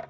you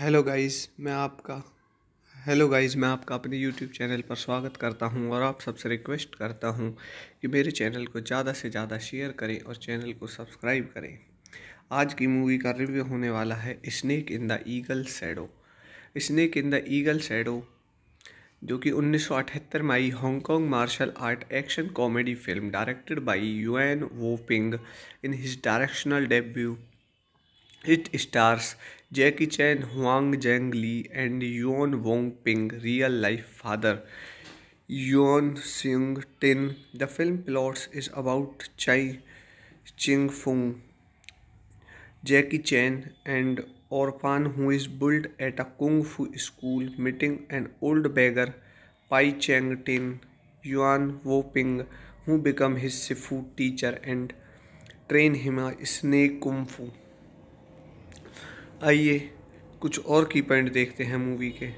hello guys मैं आपका hello guys मैं आपका अपने यूट्यूब चैनल पर स्वागत करता हूं और आप सबसे रिक्वेस्ट करता हूं कि मेरे चैनल को ज़्यादा से ज़्यादा शेयर करें और चैनल को सब्सक्राइब करें आज की मूवी का रिव्यू होने वाला है snack in the eagle shadow snack in the eagle shadow जो कि 1978 में आई Hong Kong martial art action comedy film directed by you N वो Ping in his directional debut hit stars Jackie Chan Hwang Jang Lee and Yuen Wong Ping real life father Yuen Sing tin the film plots is about Chai Ching Fung Jackie Chan and orphan who is bullied at a kung फू school meeting an old beggar Pai Cheng Tin Yuen Woo Ping who become his sifu teacher and train Hima snake kung fu आइए कुछ और की point देखते हैं movie के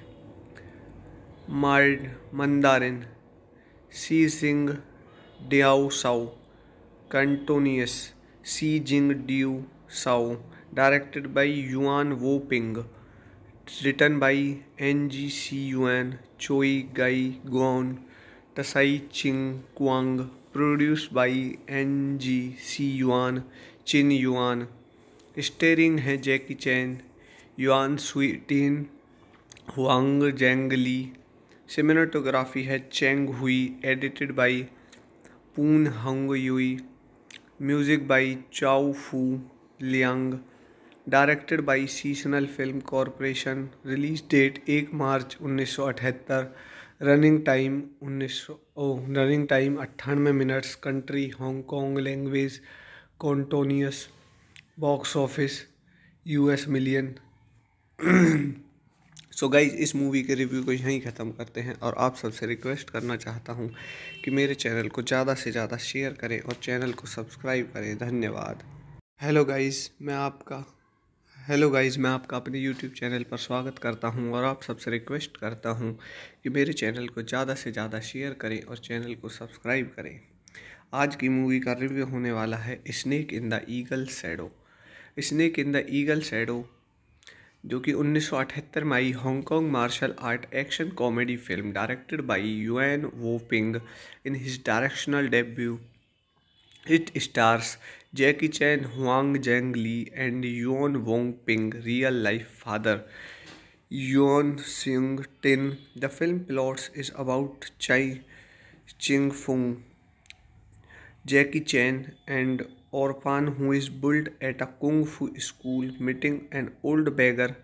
मार्ड Mandarin C Singh Diao Sao Cantonese C Jing due Sao directed by Yuen Woo Ping written by N G C N Choi गाई गोन Tsai Ching Kuang produce by N G C Yuen Chin yuan starring है Jackie Chan Yuen स्वीटिन Hwang Jang Lee cinematography है Cheng Hui edited by Poon Hung Yui music by चाउ फू Liang directed by seasonal film corporation release date एक मार्च उन्नीस running time उन्नीस running time अट्ठानवे minutes country Hong Kong language Cantonese box office US million so guys इस movie के review को यहीं ख़त्म करते हैं और आप सबसे रिक्वेस्ट करना चाहता हूँ कि मेरे चैनल को ज़्यादा से ज़्यादा शेयर करें और चैनल को सब्सक्राइब करें धन्यवाद हेलो गाइज मैं आपका हेलो गाइस मैं आपका अपने यूट्यूब चैनल पर स्वागत करता हूं और आप सबसे रिक्वेस्ट करता हूं कि मेरे चैनल को ज़्यादा से ज़्यादा शेयर करें और चैनल को सब्सक्राइब करें आज की मूवी का रिव्यू होने वाला है snake in the eagle shadow snake in the eagle shadow जो कि 1978 में आई Hong Kong martial art action comedy film directed by Yuen Woo Ping in his directional debut it stars Jackie Chan Hwang Jang Lee and Yuen Wong Ping real life father Yuen Sing tin the film plots is about Chai Ching Fung Jackie Chan and orphan who is built at a kung fu school meeting an old beggar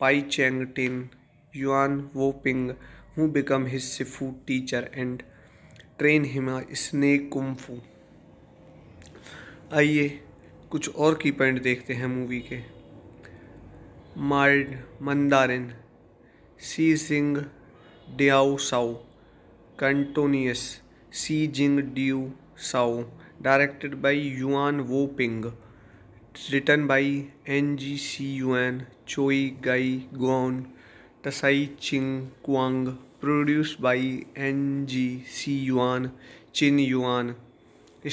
Pai Cheng Tin, Yuan Woping, who become his Sifu teacher and train him a snake kung fu. आइए कुछ और की point देखते हैं movie के मार्ड Mandarin C Singh Diao Sao Cantonese C Jing due Sao directed by Yuen Woo Ping written by N G C Yuen Choi गई Guan Tsai Ching Quang produce by N G C Yuen Chin yuan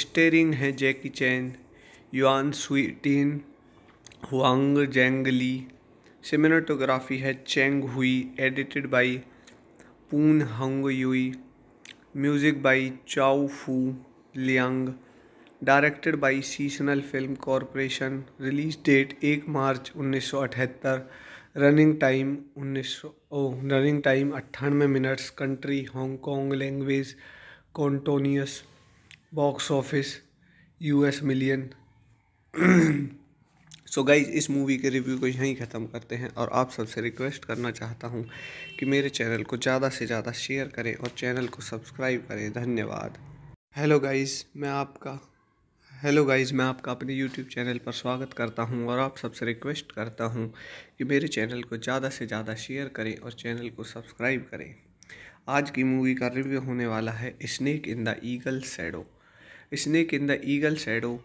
starring है Jackie Chan Yuen स्वीटिन Hwang Jang ली सिमिनाटोग्राफी है Cheng Hui edited by Poon hung Yui music by चाओ फू Liang directed by seasonal film corporation release date एक मार्च उन्नीस running time उन्नीस running time oh, अट्ठानवे minutes country Hong Kong language Cantonese box office US million so guys इस movie के review को यहीं ख़त्म करते हैं और आप सबसे रिक्वेस्ट करना चाहता हूँ कि मेरे चैनल को ज़्यादा से ज़्यादा शेयर करें और चैनल को सब्सक्राइब करें धन्यवाद हेलो गाइज मैं आपका हेलो गाइस मैं आपका अपने यूट्यूब चैनल पर स्वागत करता हूं और आप सबसे रिक्वेस्ट करता हूं कि मेरे चैनल को ज़्यादा से ज़्यादा शेयर करें और चैनल को सब्सक्राइब करें आज की मूवी का रिव्यू होने वाला है snack in the eagle shadow snack in the eagle shadow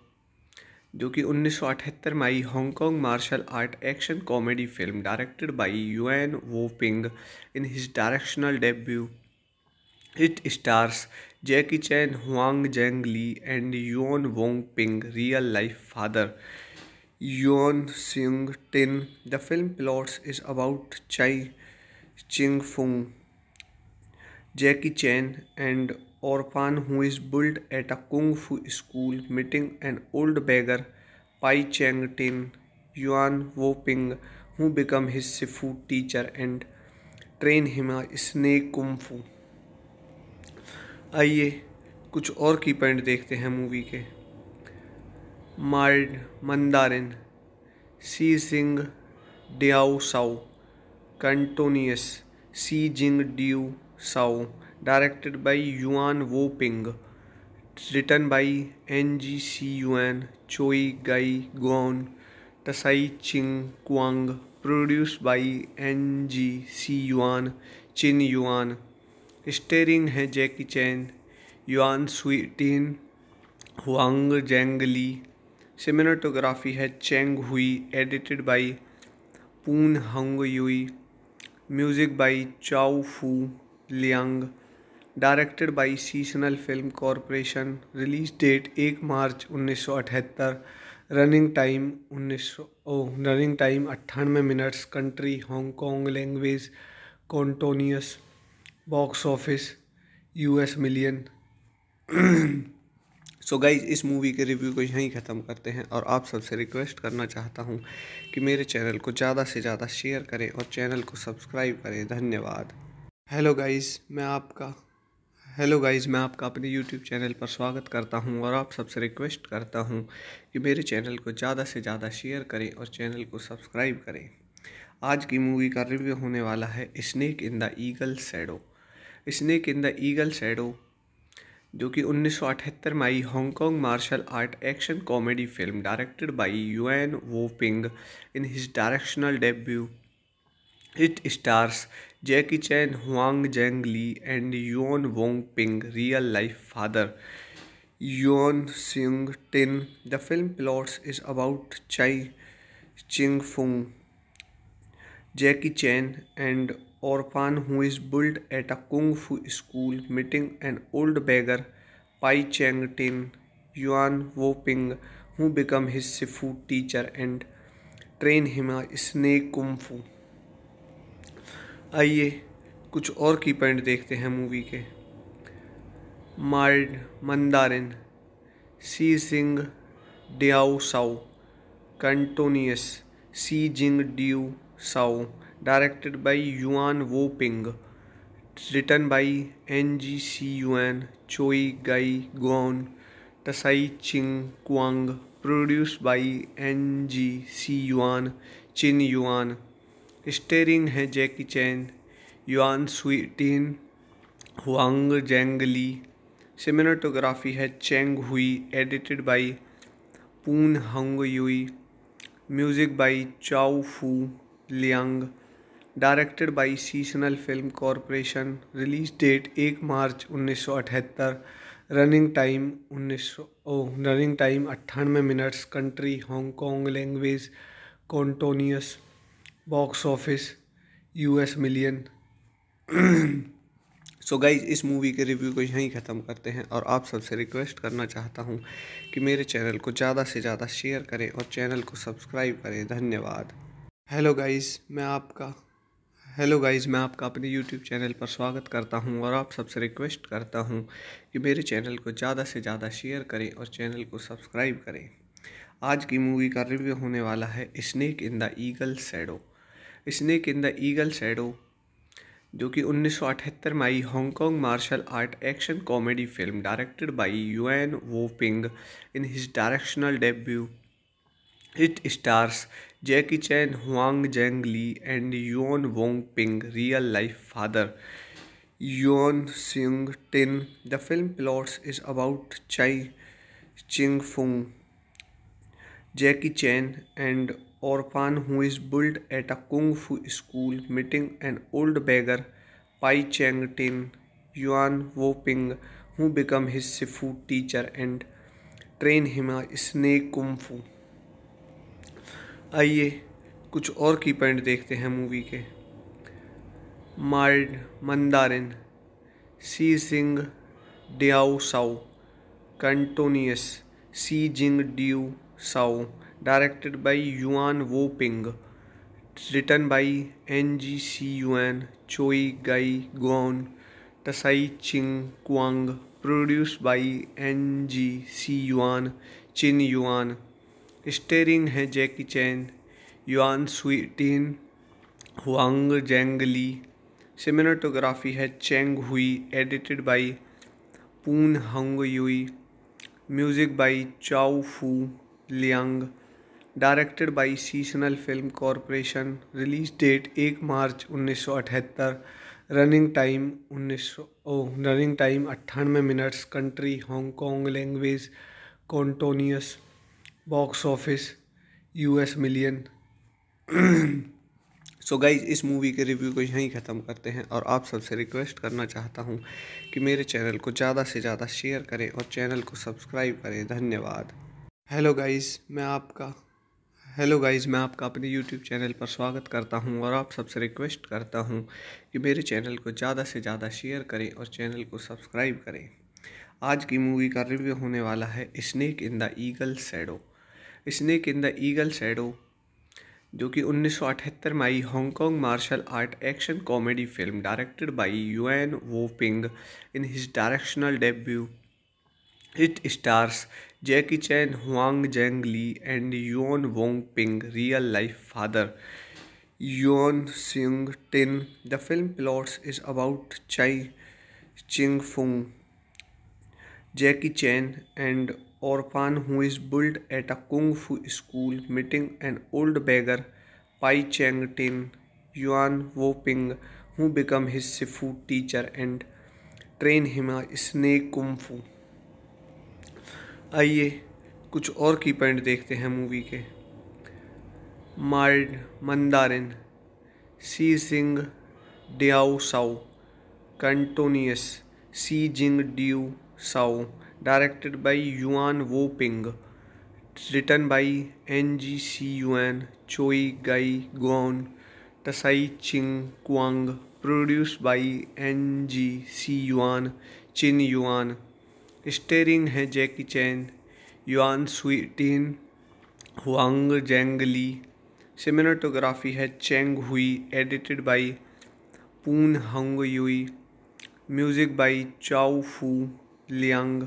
जो कि 1978 में आई Hong Kong martial art action comedy film directed by Yuen Woo Ping in his directional debut it stars Jackie Chan Hwang Jang Lee and Yuen Wong Ping real life father Yuen Sing tin the film plots is about Chai Ching Fung Jackie Chan and orphan who is bullied at a kung फू school meeting an old beggar Pai Cheng Tin Yuen Woo Ping who become his sifu teacher and train Hima snake kung fu आइए कुछ और की point देखते हैं movie के मार्ड Mandarin C Singh Diao Sao Cantonese C Jing due Sao directed by Yuen Woo Ping written by N G C N Choi गाई गोन Tsai Ching Kuang produce by N G C Yuen Chin yuan starring है Jackie Chan Yuen स्वीटिन Hwang Jang Lee cinematography है Cheng Hui edited by Poon Hung Yui music by चाओ फू Liang directed by seasonal film corporation release date एक मार्च उन्नीस running time उन्नीस running time अट्ठानवे minutes country Hong Kong language Cantonese box office US million so guys इस movie के review को यहीं ख़त्म करते हैं और आप सबसे रिक्वेस्ट करना चाहता हूँ कि मेरे चैनल को ज़्यादा से ज़्यादा शेयर करें और चैनल को सब्सक्राइब करें धन्यवाद हेलो गाइज मैं आपका हेलो गाइस मैं आपका अपने यूट्यूब चैनल पर स्वागत करता हूं और आप सबसे रिक्वेस्ट करता हूं कि मेरे चैनल को ज़्यादा से ज़्यादा शेयर करें और चैनल को सब्सक्राइब करें आज की मूवी का रिव्यू होने वाला है snake in the eagle shadow snake in the eagle shadow जो कि 1978 में आई Hong Kong martial art action comedy film directed by Yuen Woo Ping in his directional debut it stars Jackie Chan Hwang Jang Lee and Yuen Wong Ping real life father Yuen Sing tin the film plots is about Chai Ching Fung Jackie Chan and orphan who is built at a kung fu school meeting an old beggar Pai Cheng Tin Yuan Woping who become his Sifu teacher and train him a snake kung fu. आइए कुछ और की point देखते हैं movie के मार्ड Mandarin C Singh Diao Sao Cantonese C Jing due Sao directed by Yuen Woo Ping written by N G C Yuen Choi गई Guan Tsai Ching Quang produce by N G C Yuen Chin yuan starring है Jackie Chan Yuen स्वीटिन Hwang Jang ली सिमिनाटोग्राफी है Cheng Hui edited by Poon hung Yui music by चाओ फू Liang directed by seasonal film corporation release date एक मार्च उन्नीस running time उन्नीस running time अट्ठानवे minutes country Hong Kong language Cantonese box office US million so guys इस movie के review को यहीं ख़त्म करते हैं और आप सबसे रिक्वेस्ट करना चाहता हूँ कि मेरे चैनल को ज़्यादा से ज़्यादा शेयर करें और चैनल को सब्सक्राइब करें धन्यवाद हेलो गाइज़ मैं आपका हेलो गाइस मैं आपका अपने यूट्यूब चैनल पर स्वागत करता हूं और आप सबसे रिक्वेस्ट करता हूं कि मेरे चैनल को ज़्यादा से ज़्यादा शेयर करें और चैनल को सब्सक्राइब करें आज की मूवी का रिव्यू होने वाला है snack in the eagle shadow snack in the eagle shadow जो कि 1978 में आई Hong Kong martial art action comedy film directed by Yuen Woo Ping in his directional debut it stars Jackie Chan Hwang Jang Lee and Yuen Wong Ping real life father Yuen Sing tin the film plots is about Chai Ching Fung Jackie Chan and orphan who is bullied at a kung फू school meeting an old beggar Pai Cheng Tin Yuen Woo Ping who become his sifu teacher and train Hima snake kung fu आइए कुछ और की point देखते हैं movie के मार्ड Mandarin C Singh Diao Sao Cantonese C Jing due Sao directed by Yuen Woo Ping written by N G C N Choi गाई गोन Tsai Ching Quang produce by N G C Yuen Chin yuan starring है Jackie Chan Yuen स्वीटिन Hwang Jang Lee cinematography है Cheng Hui edited by Poon Hung Yui music by चाओ फू Liang directed by seasonal film corporation release date एक मार्च उन्नीस running time उन्नीस running time अट्ठानवे minutes country Hong Kong language Cantonese box office US million so guys इस movie के review को यहीं ख़त्म करते हैं और आप सबसे रिक्वेस्ट करना चाहता हूँ कि मेरे चैनल को ज़्यादा से ज़्यादा शेयर करें और चैनल को सब्सक्राइब करें धन्यवाद हेलो गाइज मैं आपका हेलो गाइज मैं आपका अपने यूट्यूब चैनल पर स्वागत करता हूं और आप सबसे रिक्वेस्ट करता हूं कि मेरे चैनल को ज़्यादा से ज़्यादा शेयर करें और चैनल को सब्सक्राइब करें आज की मूवी का रिव्यू होने वाला है snake in the eagle shadow snake in the eagle shadow जो कि 1978 में आई Hong Kong martial art action comedy film directed by Yuen Woo Ping in his directional debut it stars Jackie Chan Hwang Jang Lee and Yuen Wong Ping real life father Yuen Sing tin the film plots is about Chai Ching Fung Jackie Chan and orphan who is built at a kung fu school meeting an old beggar Pai Cheng Tin, Yuan Woping, who become his Sifu teacher and train him a snake kung fu. आइए कुछ और की point देखते हैं movie के मार्ड Mandarin C Singh Diao Sao Cantonese C Jing due Sau directed by Yuan Wo Ping. It's written by N.G.C. Yuan, Choi Gai Gon, Tasai Ching Kwang. Produced by N.G.C. Yuan, Chin Yuan. Starring है Jackie Chan Yuen स्वीटिन Hwang Jang Lee cinematography है Cheng Hui edited by Poon Hung Yui music by चाओ फू Liang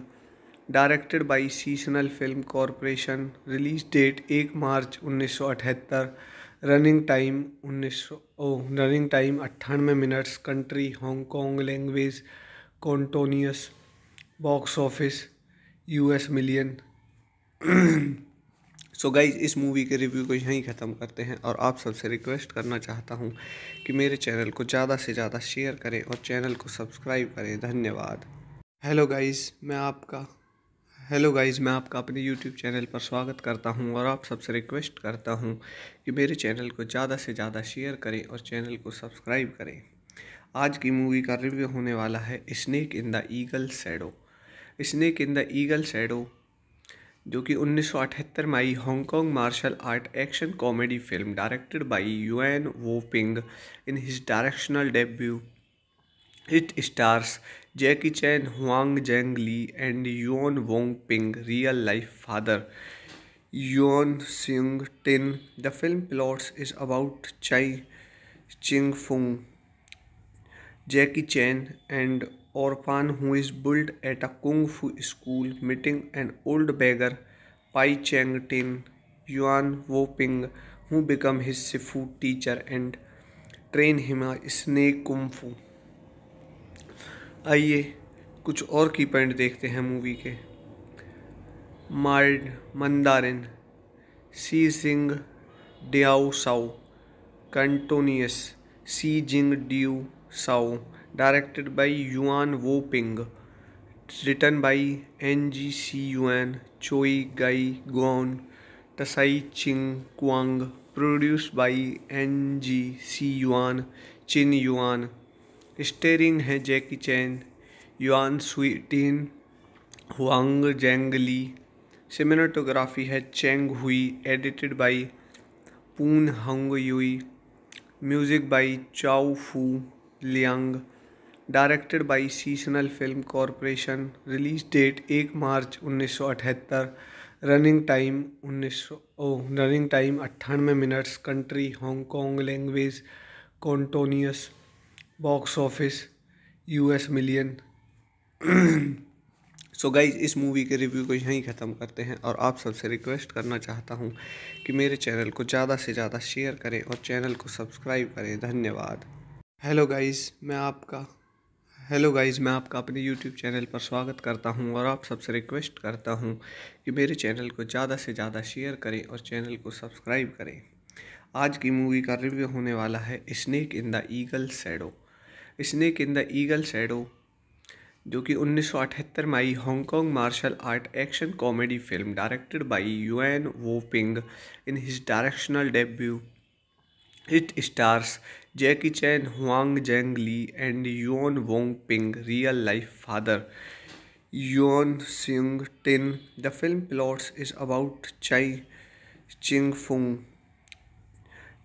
directed by seasonal film corporation release date एक मार्च उन्नीस running time उन्नीस running time oh, अट्ठानवे minutes country Hong Kong language Cantonese box office US million so guys इस movie के review को यहीं ख़त्म करते हैं और आप सबसे रिक्वेस्ट करना चाहता हूँ कि मेरे चैनल को ज़्यादा से ज़्यादा शेयर करें और चैनल को सब्सक्राइब करें धन्यवाद हेलो गाइज मैं आपका हेलो गाइस मैं आपका अपने यूट्यूब चैनल पर स्वागत करता हूं और आप सबसे रिक्वेस्ट करता हूं कि मेरे चैनल को ज़्यादा से ज़्यादा शेयर करें और चैनल को सब्सक्राइब करें आज की मूवी का रिव्यू होने वाला है snack in the eagle shadow snack in the eagle shadow जो कि 1978 में आई Hong Kong martial art action comedy film directed by Yuen Woo Ping in his directional debut it stars Jackie Chan Hwang Jang Lee and Yuen Wong Ping real life father Yuen Sing tin the film plots is about Chai Ching Fung Jackie Chan and orphan who is bullied at a kung फू school meeting an old beggar Pai Cheng Tin Yuen Woo Ping who become his sifu teacher and train Hima snake fu आइए कुछ और की point देखते हैं movie के मार्ड Mandarin C Singh Diao Sao Cantonese C Jing due Sao directed by Yuen Woo Ping written by N G C Yuen Choi गाई गोन Tsai Ching Quang produce by N G C Yuen Chin yuan starring है Jackie Chan Yuen स्वीटिन Hwang Jang Lee cinematography है Cheng Hui edited by Poon Hung Yui music by चाओ फू Liang directed by seasonal film corporation release date एक मार्च उन्नीस running time उन्नीस running time अट्ठानवे minutes country Hong Kong language Cantonese box office US million so guys इस movie के review को यहीं ख़त्म करते हैं और आप सबसे रिक्वेस्ट करना चाहता हूँ कि मेरे चैनल को ज़्यादा से ज़्यादा शेयर करें और चैनल को सब्सक्राइब करें धन्यवाद हेलो गाइज मैं आपका हेलो गाइस मैं आपका अपने यूट्यूब चैनल पर स्वागत करता हूं और आप सबसे रिक्वेस्ट करता हूं कि मेरे चैनल को ज़्यादा से ज़्यादा शेयर करें और चैनल को सब्सक्राइब करें आज की मूवी का रिव्यू होने वाला है snake in the eagle shadow snake in the eagle shadow जो कि 1978 में आई Hong Kong martial art action comedy film directed by Yuen Woo Ping in his directional debut it stars Jackie Chan Hwang Jang Lee and Yuen Wong Ping real life father Yuen Sing tin the film plots is about Chai Ching Fung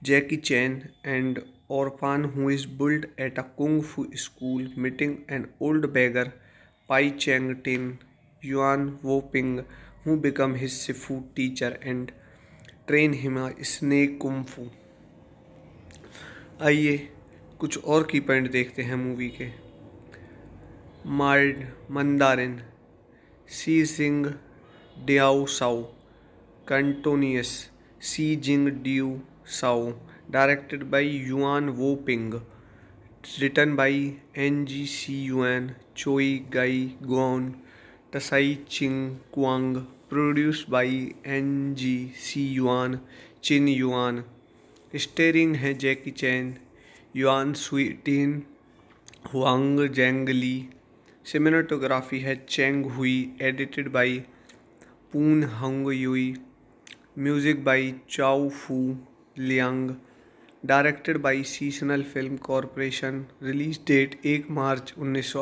Jackie Chan and orphan who is built at a kung fu school meeting an old beggar Pai Cheng Tin Yuan Wo Ping who become his Sifu teacher and train him a snake kung fu आइए कुछ और की point देखते हैं movie के मार्ड Mandarin C Singh Diao Sao Cantonese C Jing due Sao directed by Yuen Woo Ping written by N G C Yuen Choi गई Guan Tsai Ching Quang produce by N G C Yuen Chin yuan starring है Jackie Chan Yuen स्वीटिन Hwang Jang ली सिमिनाटोग्राफी है Cheng Hui edited by Poon hung Yui music by चाओ फू Liang directed by seasonal film corporation release date एक मार्च उन्नीस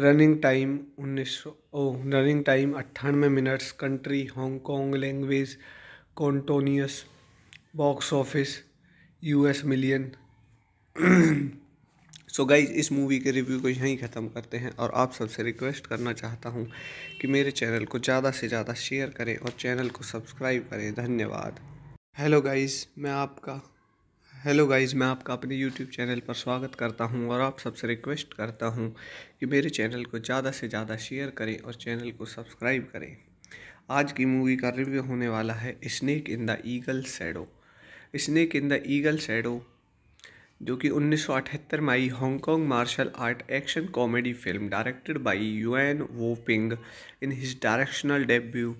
running time उन्नीस running time oh, अट्ठानवे minutes country Hong Kong language Cantonese box office US million so guys इस movie के review को यहीं ख़त्म करते हैं और आप सबसे रिक्वेस्ट करना चाहता हूँ कि मेरे चैनल को ज़्यादा से ज़्यादा शेयर करें और चैनल को सब्सक्राइब करें धन्यवाद हेलो गाइज मैं आपका हेलो गाइस मैं आपका अपने यूट्यूब चैनल पर स्वागत करता हूं और आप सबसे रिक्वेस्ट करता हूं कि मेरे चैनल को ज़्यादा से ज़्यादा शेयर करें और चैनल को सब्सक्राइब करें आज की मूवी का रिव्यू होने वाला है snack in the eagle shadow snack in the eagle shadow जो कि 1978 में आई Hong Kong martial art action comedy film directed by Yuen Woo Ping in his directional debut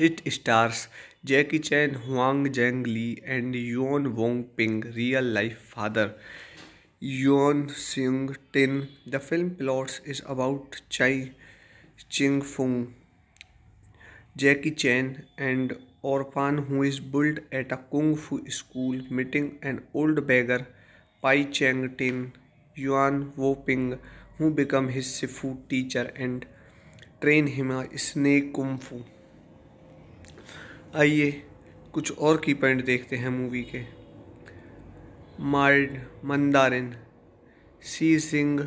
it stars Jackie Chan Hwang Jang Lee and Yuen Wong Ping real life father Yuen Sing tin the film plots is about Chai Ching Fung Jackie Chan and orphan who is bullied at a kung फू school meeting an old beggar Pai Cheng Tin Yuen Woo Ping who become his sifu teacher and train Hima snake kung fu आइए कुछ और की point देखते हैं movie के मार्ड Mandarin C Singh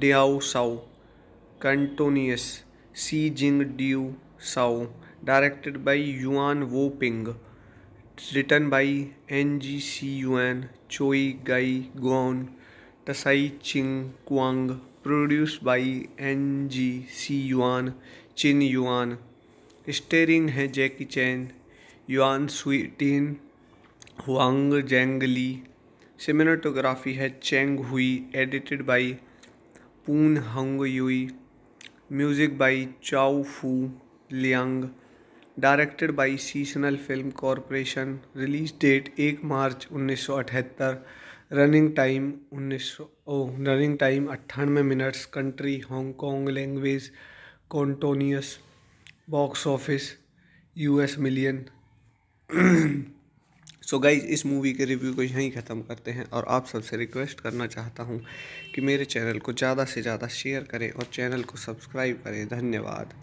Diao Sao Cantonese C Jing due Sao directed by Yuen Woo Ping written by N G C Yuen Choi गाई गोन Tsai Ching Quang produce by N G C Yuen Chin yuan starring है Jackie Chan Yuen स्वीटिन Hwang Jang Lee cinematography है Cheng Hui edited by Poon Hung Yui music by चाओ फू Liang directed by seasonal film corporation release date एक मार्च उन्नीस running time उन्नीस running time अट्ठानवे minutes country Hong Kong language Cantonese box office US million so guys इस movie के review को यहीं ख़त्म करते हैं और आप सबसे रिक्वेस्ट करना चाहता हूँ कि मेरे चैनल को ज़्यादा से ज़्यादा शेयर करें और चैनल को सब्सक्राइब करें धन्यवाद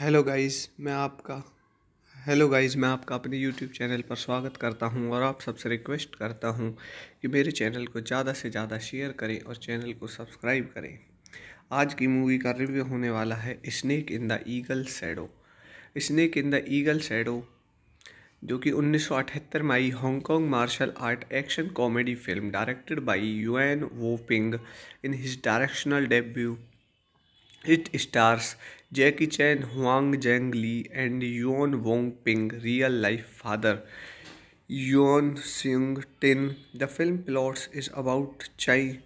हेलो गाइज मैं आपका हेलो गाइज मैं आपका अपने यूट्यूब चैनल पर स्वागत करता हूं और आप सबसे रिक्वेस्ट करता हूं कि मेरे चैनल को ज़्यादा से ज़्यादा शेयर करें और चैनल को सब्सक्राइब करें आज की मूवी का रिव्यू होने वाला है snake in the eagle shadow snake in the eagle shadow जो कि 1978 में आई Hong Kong martial art action comedy film directed by Yuen Woo Ping in his directional debut it stars Jackie Chan Hwang Jang Lee and Yuen Wong Ping real life father Yuen Sing tin the film plots is about Chai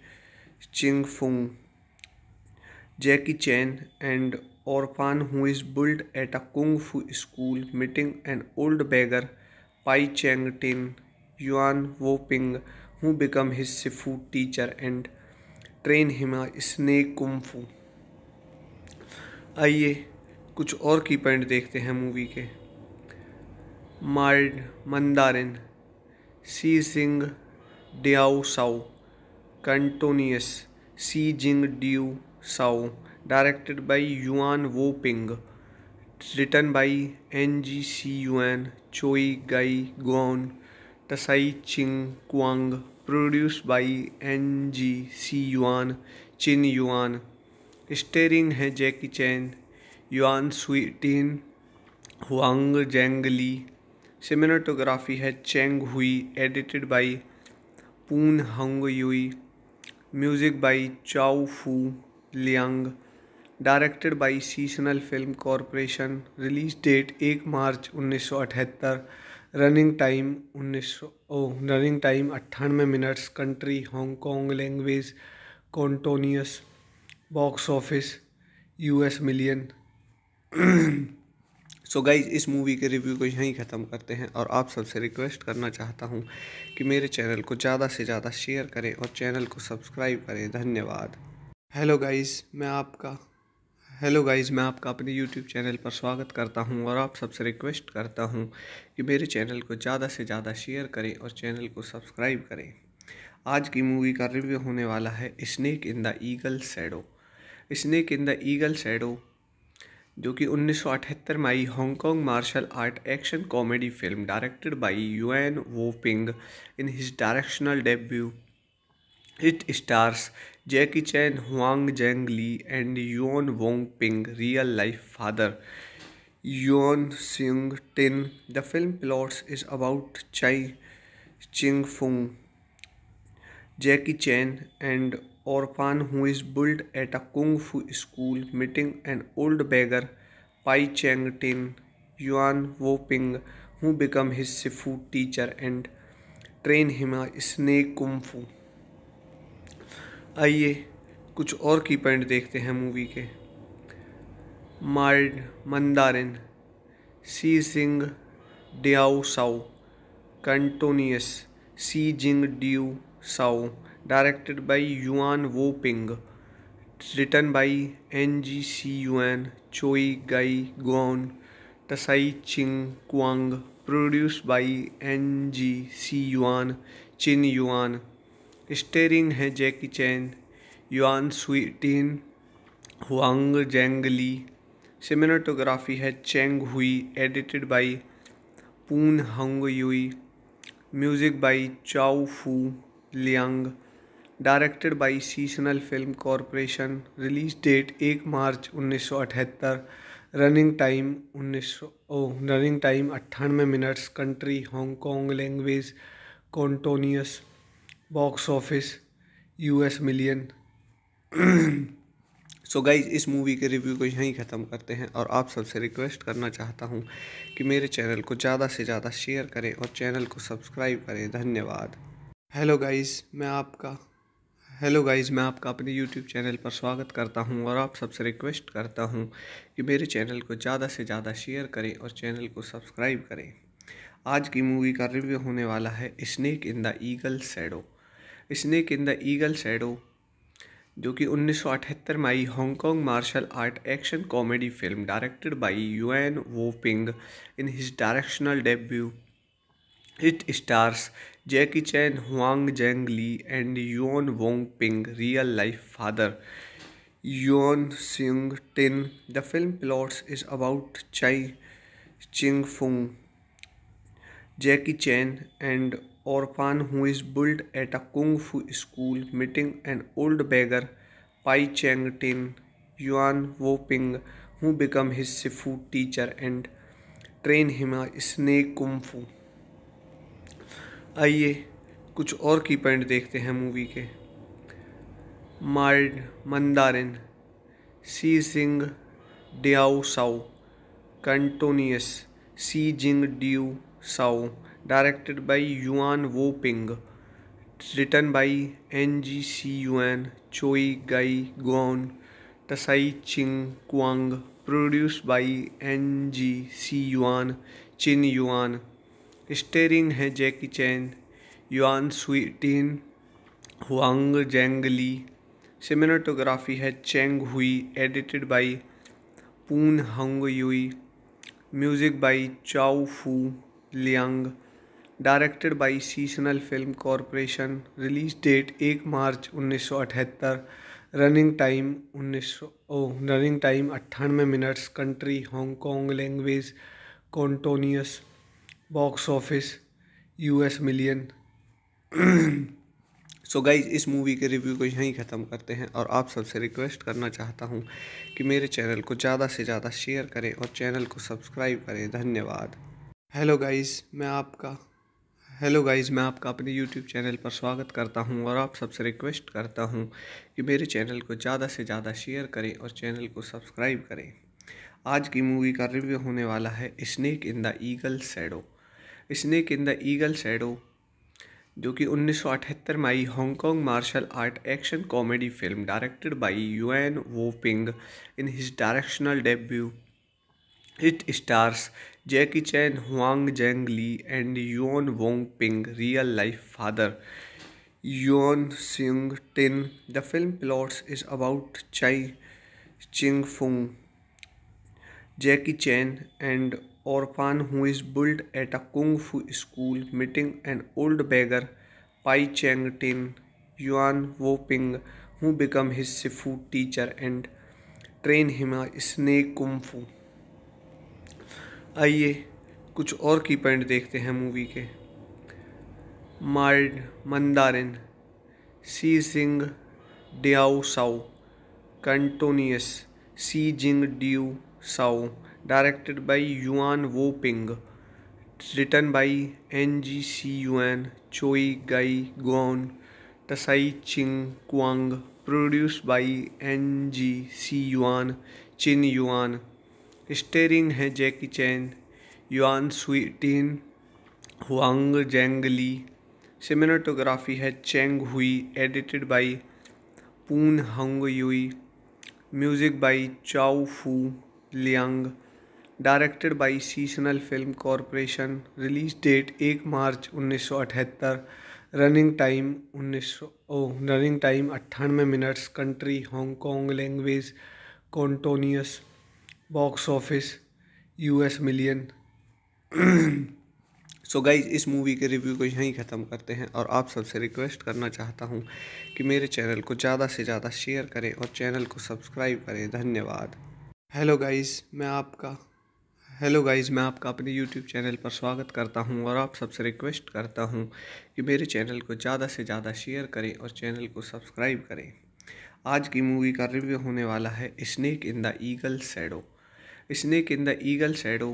Ching Fung Jackie Chan and orphan who is built at a kung fu school meeting an old beggar Pai Cheng Tin Yuan Wo Ping who become his Sifu teacher and train him a snake kung fu आइए कुछ और की point देखते हैं movie के मार्ड Mandarin C Singh Diao Sao Cantonese C Jing due Sao directed by Yuen Woo Ping written by N G C Yuen Choi गई Guan Tsai Ching Quang produce by N G C Yuen Chin yuan starring है Jackie Chan Yuen स्वीटिन Hwang Jang ली सिमिनाटोग्राफी है Cheng Hui edited by Poon hung Yui music by चाओ फू Liang directed by seasonal film corporation release date एक मार्च उन्नीस सौ अठहत्तर running time उन्नीस सौ रनिंग oh, टाइम अट्ठानवे minutes country Hong Kong language Cantonese box office U S million so guys इस मूवी के रिव्यू को यहीं ख़त्म करते हैं और आप सबसे रिक्वेस्ट करना चाहता हूँ कि मेरे चैनल को ज़्यादा से ज़्यादा शेयर करें और चैनल को सब्सक्राइब करें धन्यवाद हेलो गाइज मैं आपका हेलो गाइस मैं आपका अपने यूट्यूब चैनल पर स्वागत करता हूं और आप सबसे रिक्वेस्ट करता हूं कि मेरे चैनल को ज़्यादा से ज़्यादा शेयर करें और चैनल को सब्सक्राइब करें आज की मूवी का रिव्यू होने वाला है snack in the eagle shadow snack in the eagle shadow जो कि 1978 में आई Hong Kong martial art action comedy film directed by Yuen Woo Ping in his directional debut it stars Jackie Chan Hwang Jang Lee and Yuen Wong Ping real life father Yuen Sing tin the film plots is about Chai Ching Fung Jackie Chan and orphan who is bullied at a kung फू school meeting an old beggar Pai Cheng Tin Yuen Woo Ping who become his sifu teacher and train Hima snake kung fu आइए कुछ और की point देखते हैं movie के मार्ड Mandarin C Singh Diao Sao Cantonese C Jing due Sao directed by Yuen Woo Ping written by N G C Yuen Choi गई Guan Tsai Ching Quang produce by N G C Yuen Chin yuan starring है Jackie Chan Yuen स्वीटिन Hwang Jang Lee cinematography है Cheng Hui edited by Poon Hung Yui music by चाओ फू Liang directed by seasonal film corporation release date एक मार्च उन्नीस running time उन्नीस running time अट्ठानवे minutes country Hong Kong language Cantonese box office US million so guys इस movie के review को यहीं ख़त्म करते हैं और आप सबसे रिक्वेस्ट करना चाहता हूँ कि मेरे चैनल को ज़्यादा से ज़्यादा शेयर करें और चैनल को सब्सक्राइब करें धन्यवाद हेलो गाइज मैं आपका हेलो गाइज मैं आपका अपने यूट्यूब चैनल पर स्वागत करता हूं और आप सबसे रिक्वेस्ट करता हूं कि मेरे चैनल को ज़्यादा से ज़्यादा शेयर करें और चैनल को सब्सक्राइब करें आज की मूवी का रिव्यू होने वाला है snake in the eagle shadow snake in the eagle shadow जो कि 1978 में आई Hong Kong martial art action comedy film directed by Yuen Woo Ping in his directional debut it stars Jackie Chan Hwang Jang Lee and Yuen Wong Ping real life father Yuen Sing tin the film plots is about Chai Ching Fung Jackie Chan and orphan who is built at a kung fu school meeting an old beggar Pai Cheng Tin Yuan Wo Ping who become his Sifu teacher and train him a snake kung fu आइए कुछ और की point देखते हैं movie के मार्ड Mandarin C Singh Diao Sao Cantonese C Jing due Sao directed by Yuen Woo Ping written by N G C Yuen Choi गई Guan Tsai Ching Quang produce by N G C Yuen Chin yuan starring है Jackie Chan Yuen स्वीटिन Hwang Jang ली सिमेटोग्राफी है Cheng Hui edited by Poon hung Yui music by चाओ फू Liang directed by seasonal film corporation release date एक मार्च उन्नीस running time उन्नीस running time oh, अट्ठानवे minutes country Hong Kong language Cantonese box office US million so guys इस movie के review को यहीं ख़त्म करते हैं और आप सबसे रिक्वेस्ट करना चाहता हूँ कि मेरे चैनल को ज़्यादा से ज़्यादा शेयर करें और चैनल को सब्सक्राइब करें धन्यवाद हेलो गाइज मैं आपका हेलो गाइस मैं आपका अपने यूट्यूब चैनल पर स्वागत करता हूं और आप सबसे रिक्वेस्ट करता हूं कि मेरे चैनल को ज़्यादा से ज़्यादा शेयर करें और चैनल को सब्सक्राइब करें आज की मूवी का रिव्यू होने वाला है snake in the eagle shadow snake in the eagle shadow जो कि 1978 में आई Hong Kong martial art action comedy film directed by Yuen Woo Ping in his directional debut it stars Jackie Chan Hwang Jang Lee and Yuen Wong Ping real life father Yuen Sing tin the film plots is about Chai Ching Fung Jackie Chan and orphan who is bullied at a kung फू school meeting an old beggar Pai Cheng Tin Yuen Woo Ping who become his sifu teacher and train Hima snake kung fu आइए कुछ और की point देखते हैं movie के मार्ड Mandarin C Singh Diao Sao Cantonese C Jing due Sao directed by Yuen Woo Ping written by N ji C N Choi गाई गोन Tsai Ching Quang produce by N ji C Yuen Chin yuan starring है Jackie Chan Yuen स्वीटिन Hwang Jang Lee cinematography है Cheng Hui edited by Poon Hung Yui music by चाओ फू Liang directed by seasonal film corporation release date एक मार्च उन्नीस running time उन्नीस running time अट्ठानवे minutes country Hong Kong language Cantonese box office US million so guys इस movie के review को यहीं ख़त्म करते हैं और आप सबसे रिक्वेस्ट करना चाहता हूँ कि मेरे चैनल को ज़्यादा से ज़्यादा शेयर करें और चैनल को सब्सक्राइब करें धन्यवाद हेलो गाइज मैं आपका हेलो गाइस मैं आपका अपने यूट्यूब चैनल पर स्वागत करता हूं और आप सबसे रिक्वेस्ट करता हूं कि मेरे चैनल को ज़्यादा से ज़्यादा शेयर करें और चैनल को सब्सक्राइब करें आज की मूवी का रिव्यू होने वाला है snake in the eagle shadow snake in the eagle shadow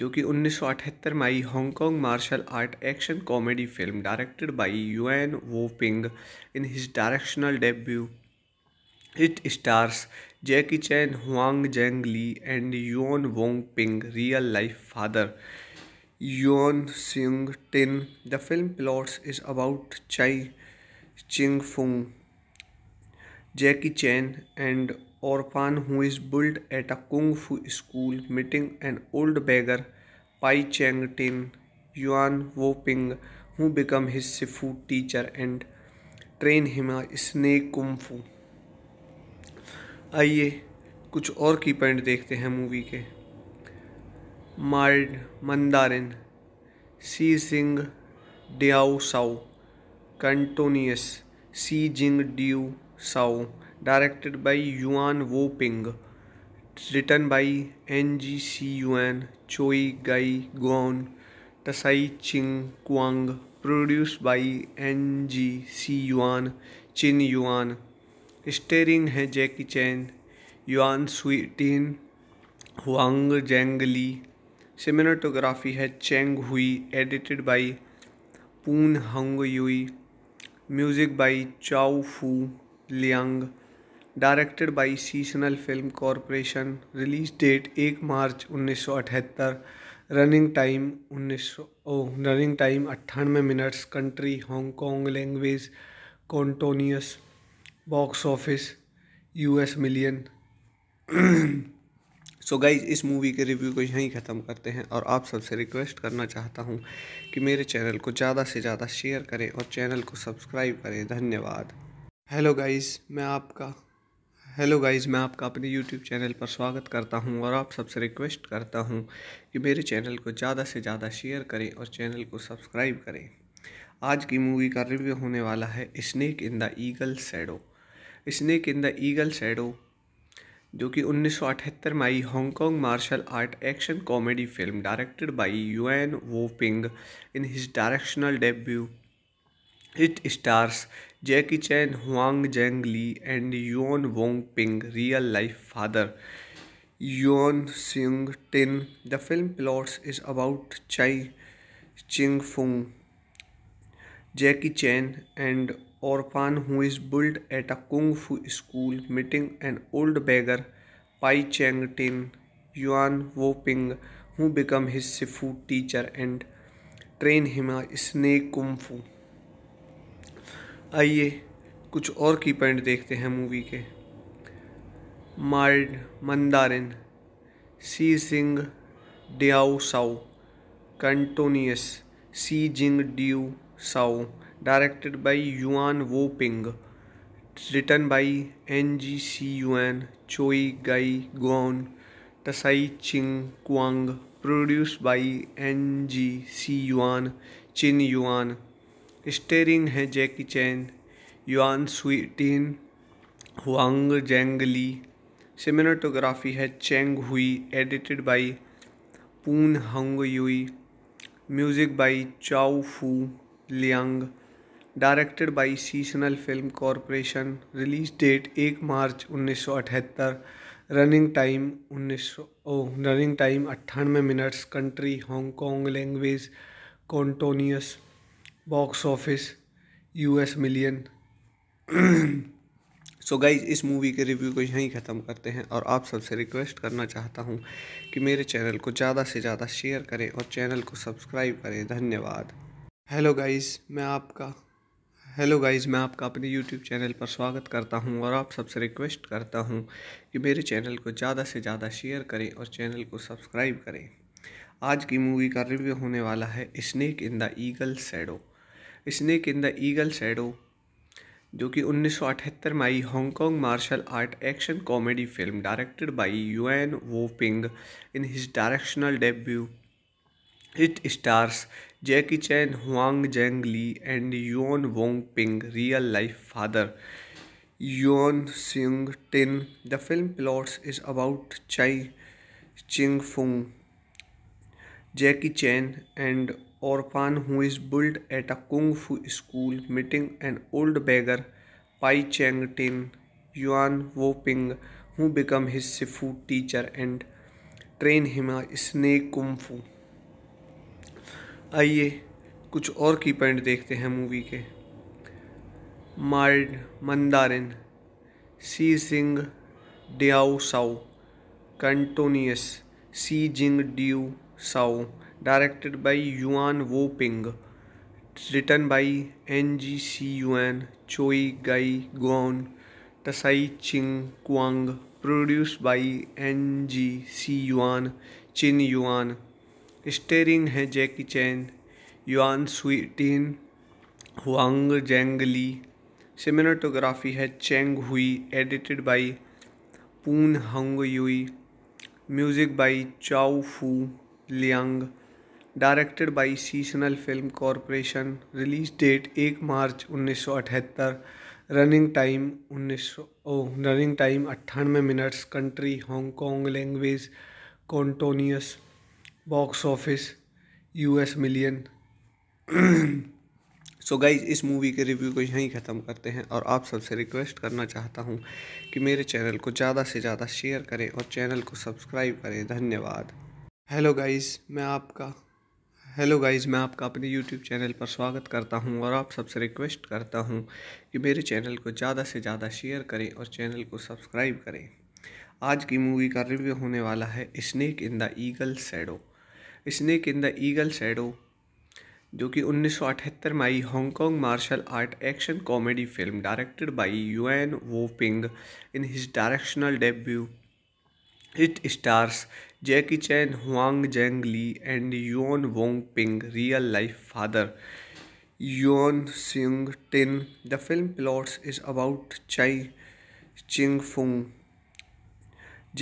जो कि 1978 में आई Hong Kong martial art action comedy film directed by Yuen Woo Ping in his directional debut it stars Jackie Chan Hwang Jang Lee and Yuen Wong Ping real life father Yuen Sing tin the film plots is about Chai Ching Fung Jackie Chan and orphan who is bullied at a kung fu school meeting an old beggar Pai Cheng Tin Yuan Wo Ping who become his Sifu teacher and train him a snake kung fu आइए कुछ और की point देखते हैं movie के मार्ड Mandarin C Singh Diao Sao Cantonese C Jing due Sao directed by Yuen Woo Ping written by N G C Yuen Choi गई Gwong Tsai Ching Quang produce by N G C Yuen Chin yuan starring है Jackie Chan Yuen Tin Hwang Jang Lee cinematography है Cheng Hui edited by Poon hung Yui music by चाओ फू Liang directed by seasonal film corporation release date एक मार्च उन्नीस सौ अठहत्तर running time उन्नीस सौ रनिंग oh, टाइम अट्ठानवे minutes country Hong Kong language Cantonese box office U S million so guys इस मूवी के रिव्यू को यहीं ख़त्म करते हैं और आप सबसे रिक्वेस्ट करना चाहता हूँ कि मेरे चैनल को ज़्यादा से ज़्यादा शेयर करें और चैनल को सब्सक्राइब करें धन्यवाद हेलो गाइज मैं आपका हेलो गाइस मैं आपका अपने यूट्यूब चैनल पर स्वागत करता हूं और आप सबसे रिक्वेस्ट करता हूं कि मेरे चैनल को ज़्यादा से ज़्यादा शेयर करें और चैनल को सब्सक्राइब करें आज की मूवी का रिव्यू होने वाला है snake in the eagle shadow snake in the eagle shadow जो कि 1978 में आई Hong Kong martial art action comedy film directed by Yuen Woo Ping in his directional debut it stars Jackie Chan Hwang Jang Lee and Yuen Wong Ping real life father Yuen Sing tin the film plots is about Chai Ching Fung Jackie Chan and orphan who is bullied at a kung फू school meeting an old beggar Pai Cheng Tin Yuen Woo Ping who become his sifu teacher and train Hima snake kung fu आइए कुछ और की point देखते हैं movie के मार्ड Mandarin C Singh Diao Sao Cantonese C Jing due Sao directed by Yuen Woo Ping written by N ji C N Choi गाई गोन Tsai Ching Quang produce by N ji C Yuen Chin yuan starring है Jackie Chan Yuen स्वीटिन Hwang Jang Lee cinematography है Cheng Hui edited by Poon Hung Yui music by चाउ फू Liang directed by seasonal film corporation release date एक मार्च उन्नीस running time उन्नीस running time अट्ठानवे minutes country Hong Kong language Cantonese box office US million so guys इस movie के review को यहीं ख़त्म करते हैं और आप सबसे रिक्वेस्ट करना चाहता हूँ कि मेरे चैनल को ज़्यादा से ज़्यादा शेयर करें और चैनल को सब्सक्राइब करें धन्यवाद हेलो गाइज मैं आपका हेलो गाइस मैं आपका अपने यूट्यूब चैनल पर स्वागत करता हूं और आप सबसे रिक्वेस्ट करता हूं कि मेरे चैनल को ज़्यादा से ज़्यादा शेयर करें और चैनल को सब्सक्राइब करें आज की मूवी का रिव्यू होने वाला है snake in the eagle shadow snake in the eagle shadow जो कि 1978 में आई Hong Kong martial art action comedy film directed by Yuen Woo Ping in his directional debut it stars Jackie Chan Hwang Jang Lee and Yuen Wong Ping real life father Yuen Sing tin the film plots is about Chai Ching Fung Jackie Chan and orphan who is bullied at a kung fu school meeting an old beggar Pai Cheng Tin Yuan wo ping who become his Sifu teacher and train him a snake kung fu आइए कुछ और की point देखते हैं movie के मार्ड Mandarin C Singh Diao Sao Cantonese C Jing due Sao directed by Yuen Woo Ping written by N G C Yuen Choi गई Guan Tsai Ching Quang produce by N G C Yuen Chin yuan starring है Jackie Chan Yuen स्वीटिन Hwang Jang Lee cinematography है Cheng Hui edited by Poon hung Yui music by चाओ फू Liang directed by seasonal film corporation release date एक मार्च उन्नीस running time उन्नीस running time oh, अट्ठानवे minutes country Hong Kong language Cantonese box office US million so guys इस movie के review को यहीं ख़त्म करते हैं और आप सबसे रिक्वेस्ट करना चाहता हूँ कि मेरे चैनल को ज़्यादा से ज़्यादा शेयर करें और चैनल को सब्सक्राइब करें धन्यवाद हेलो गाइज मैं आपका हेलो गाइस मैं आपका अपने यूट्यूब चैनल पर स्वागत करता हूं और आप सबसे रिक्वेस्ट करता हूं कि मेरे चैनल को ज़्यादा से ज़्यादा शेयर करें और चैनल को सब्सक्राइब करें आज की मूवी का रिव्यू होने वाला है snack in the eagle shadow snack in the eagle shadow जो कि 1978 में आई Hong Kong martial art action comedy film directed by Yuen Woo Ping in his directional debut it stars Jackie Chan Hwang Jang Lee and Yuen Wong Ping real life father Yuen Sing tin the film plots is about Chai Ching Fung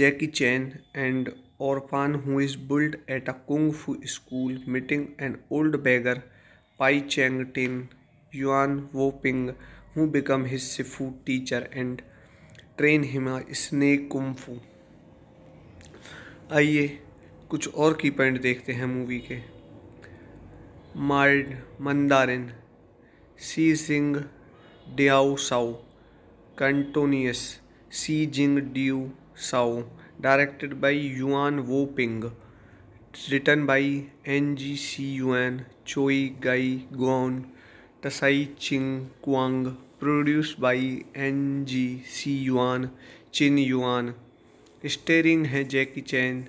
Jackie Chan and orphan who is bullied at a kung फू school meeting an old beggar Pai Cheng Tin Yuen Woo Ping who become his sifu teacher and train Hima snake kung fu आइए कुछ और की point देखते हैं movie के मार्ड Mandarin C Singh Diao Sao Cantonese C Jing due Sao directed by Yuen Woo Ping written by N ji C N Choi गाई गोन Tsai Ching Kuang produce by N ji C Yuen Chin yuan starring है Jackie Chan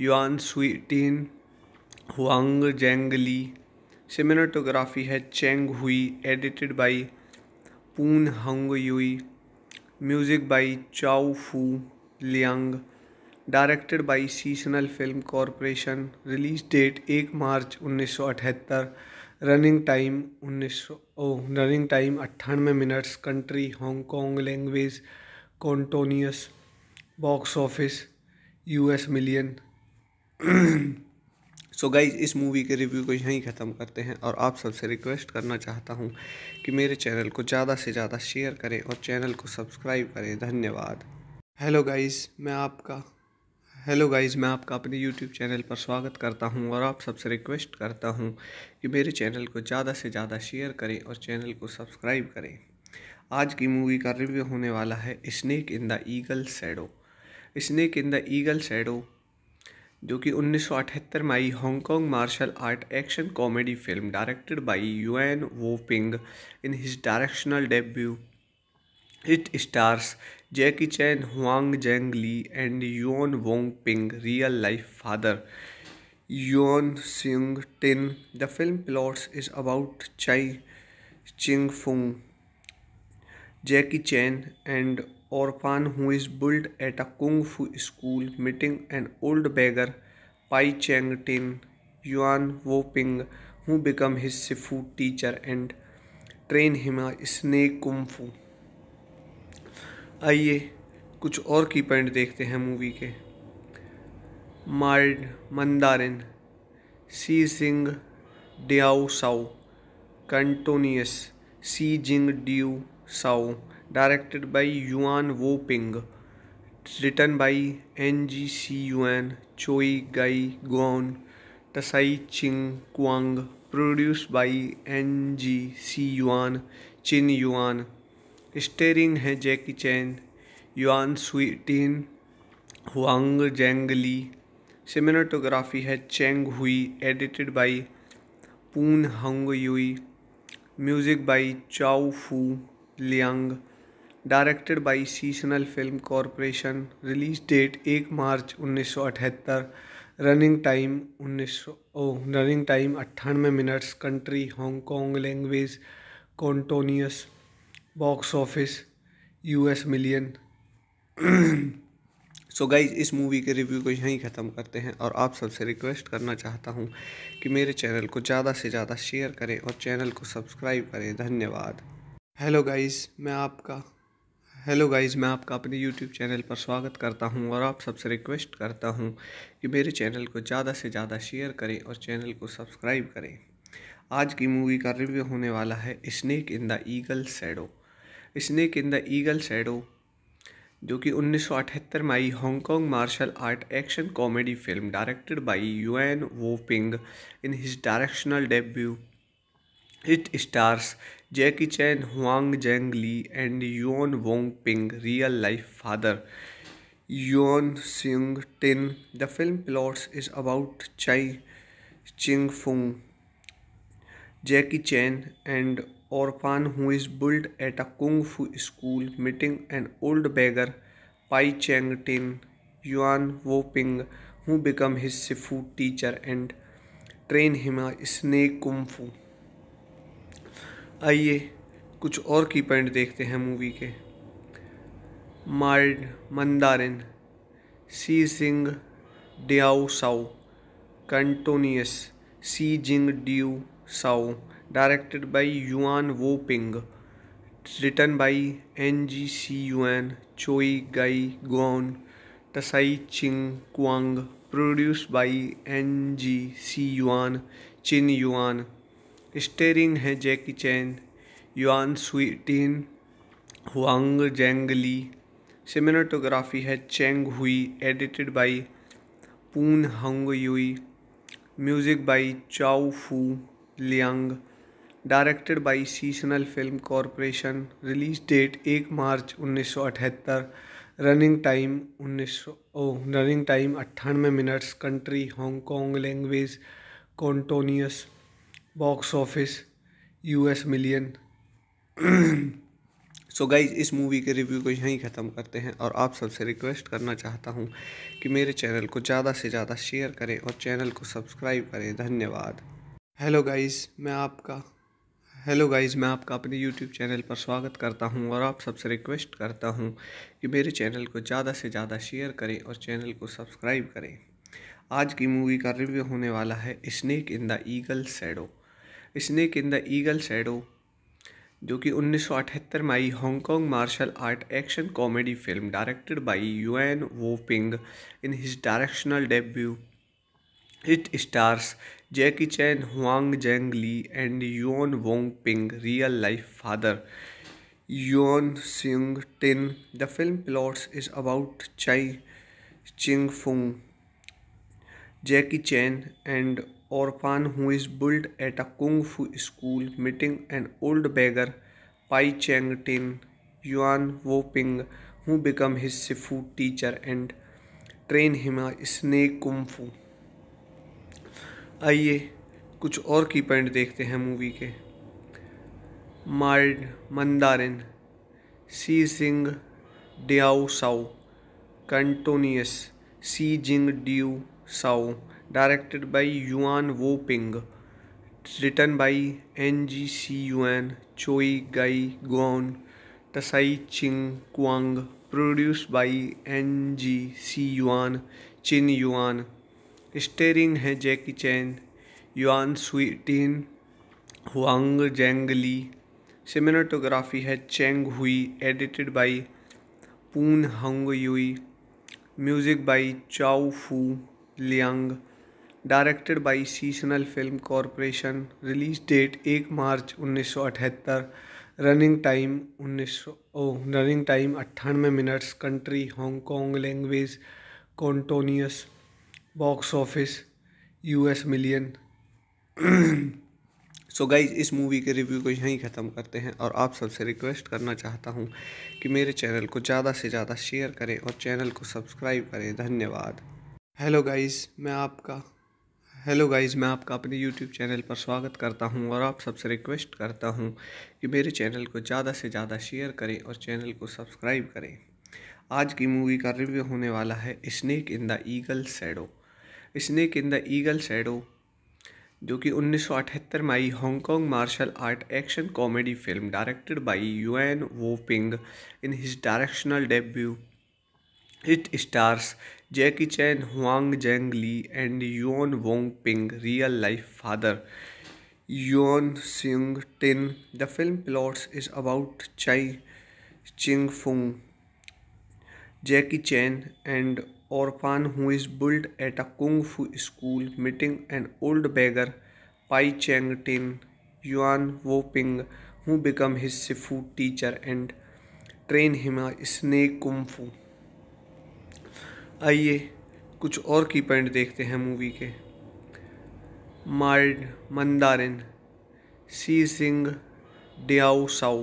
Yuen स्वीटिन Hwang Jang Lee cinematography है Cheng Hui edited by Poon Hung Yui music by चाउ फू Liang directed by seasonal film corporation release date एक मार्च उन्नीस running time उन्नीस running time अट्ठानवे minutes country Hong Kong language Cantonese box office US million so guys इस movie के review को यहीं ख़त्म करते हैं और आप सबसे रिक्वेस्ट करना चाहता हूँ कि मेरे चैनल को ज़्यादा से ज़्यादा शेयर करें और चैनल को सब्सक्राइब करें धन्यवाद हेलो गाइज मैं आपका हेलो गाइज़ मैं आपका अपने यूट्यूब चैनल पर स्वागत करता हूं और आप सबसे रिक्वेस्ट करता हूं कि मेरे चैनल को ज़्यादा से ज़्यादा शेयर करें और चैनल को सब्सक्राइब करें आज की मूवी का रिव्यू होने वाला है snake in the eagle shadow snake in the eagle shadow जो कि 1978 में आई Hong Kong martial art action comedy film directed by Yuen Woo Ping in his directional debut it stars Jackie Chan Hwang Jang Lee and Yuen Wong Ping real life father Yuen Sing tin the film plots is about Chai Ching Fung Jackie Chan and orphan who is bullied at a kung fu school meeting an old beggar, Pai cheng Tin, Yuan wo ping who become his Sifu teacher and train him a snake kung fu. आइए कुछ और की point देखते हैं movie के मार्ड Mandarin C Singh Diao Sao Cantonese C Jing due Sao directed by Yuen Woo Ping written by N ji C Yuen Choi गाई Guan Tsai Ching Quang produce by N ji C Yuen Chin yuan starring है Jackie Chan Yuen स्वीटिन Hwang Jang ली सिमिनेटोग्राफी है Cheng Hui edited by पून हंग Yui music by चाओ फू Liang directed by seasonal film corporation release date एक मार्च उन्नीस running time उन्नीस running time oh, अट्ठानवे minutes country Hong Kong language Cantonese box office US million so guys इस movie के review को यहीं ख़त्म करते हैं और आप सबसे रिक्वेस्ट करना चाहता हूँ कि मेरे चैनल को ज़्यादा से ज़्यादा शेयर करें और चैनल को सब्सक्राइब करें धन्यवाद हेलो गाइस मैं आपका हेलो गाइज़ मैं आपका अपने यूट्यूब चैनल पर स्वागत करता हूं और आप सबसे रिक्वेस्ट करता हूं कि मेरे चैनल को ज़्यादा से ज़्यादा शेयर करें और चैनल को सब्सक्राइब करें आज की मूवी का रिव्यू होने वाला है snack in the eagle shadow snack in the eagle shadow जो कि 1978 में आई Hong Kong martial art action comedy film directed by Yuen Woo Ping in his directional debut it stars Jackie Chan Hwang Jang Lee and Yuen Wong Ping real life father Yuen Sing tin the film plots is about Chai Ching Fung Jackie Chan and orphan who is bullied at a kung फू school meeting an old beggar Pai Cheng Tin Yuen Woo Ping who become his sifu teacher and train Hima snake kung fu आइए कुछ और की point देखते हैं movie के मार्ड Mandarin C Singh Diao Sao Cantonese C Jing due Sao directed by Yuen Woo Ping written by N ji C N Choi गाई गोन Tsai Ching Quang produce by N ji C Yuen Chin yuan starring है Jackie Chan Yuen स्वीटिन Hwang Lee cinematography है Cheng Hui edited by Poon Hung Yui music by चाउ फू Liang directed by Seasonal Film corporation release date एक मार्च उन्नीस सौ अठहत्तर running time उन्नीस सौ running time अट्ठानवे minutes country Hong Kong language Cantonese box office US million so guys इस movie के रिव्यू को यहीं ख़त्म करते हैं और आप सबसे रिक्वेस्ट करना चाहता हूँ कि मेरे चैनल को ज़्यादा से ज़्यादा शेयर करें और चैनल को सब्सक्राइब करें धन्यवाद हेलो गाइज मैं आपका हेलो गाइज़ मैं आपका अपने यूट्यूब चैनल पर स्वागत करता हूं और आप सबसे रिक्वेस्ट करता हूं कि मेरे चैनल को ज़्यादा से ज़्यादा शेयर करें और चैनल को सब्सक्राइब करें आज की मूवी का रिव्यू होने वाला है snake in the eagle shadow snake in the eagle shadow जो कि 1978 में आई Hong Kong martial art action comedy film directed by Yuen Woo Ping in his directional debut it stars Jackie Chan Hwang Jang Lee and Yuen Wong Ping real life father Yuen Sing tin the film plots is about Chai Ching Fung Jackie Chan and orphan who is bullied at a kung fu school meeting an old beggar Pai Cheng Tin, Yuan wo ping who become his Sifu teacher and train him a snake kung fu. आइए कुछ और की point देखते हैं movie के मार्ड Mandarin C Singh Diao Sao Cantonese C Jing due Sao directed by Yuen Woo Ping written by N ji C Yuen Choi गई Guan Tsai Ching Quang produce by N ji C Yuen Chin yuan starring है Jackie Chan Yuen स्वीटिन Hwang Jang ली सिमिनेटोग्राफी है Cheng Hui edited by पून हंग Yui music by चाओ फू Liang directed by seasonal film corporation release date एक मार्च उन्नीस running time उन्नीस running time oh, अट्ठानवे minutes country Hong Kong language Cantonese box office US million so guys इस movie के review को यहीं ख़त्म करते हैं और आप सबसे रिक्वेस्ट करना चाहता हूँ कि मेरे चैनल को ज़्यादा से ज़्यादा शेयर करें और चैनल को सब्सक्राइब करें धन्यवाद हेलो गाइज़ मैं आपका हेलो गाइस मैं आपका अपने यूट्यूब चैनल पर स्वागत करता हूं और आप सबसे रिक्वेस्ट करता हूं कि मेरे चैनल को ज़्यादा से ज़्यादा शेयर करें और चैनल को सब्सक्राइब करें आज की मूवी का रिव्यू होने वाला है snack in the eagle shadow snack in the eagle shadow जो कि 1978 में आई Hong Kong martial art action comedy film directed by Yuen Woo Ping in his directional debut it stars Jackie Chan Hwang Jang Lee and Yuen Wong Ping real life father Yuen Sing tin the film plots is about Chai Ching Fung Jackie Chan and orphan who is bullied at a kung फू school meeting an old beggar Pai Cheng Tin Yuen Woo Ping who become his sifu teacher and train Hima snake kung fu आइए कुछ और की point देखते हैं movie के मार्ड Mandarin C Singh Diao Sao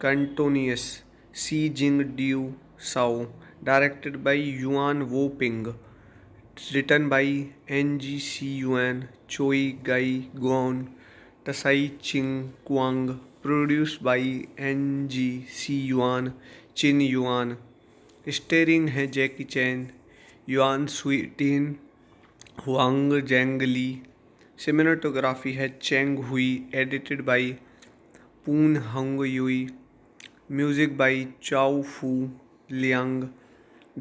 Cantonese C Jing due Sao directed by Yuen Woo Ping written by N ji C N Choi गाई गोन Tsai Ching Quang produce by N ji C Yuen Chin yuan starring है Jackie Chan Yuen स्वीटिन Hwang Lee cinematography है Cheng Hui edited by Poon Hung Yui music by चाओ फू Liang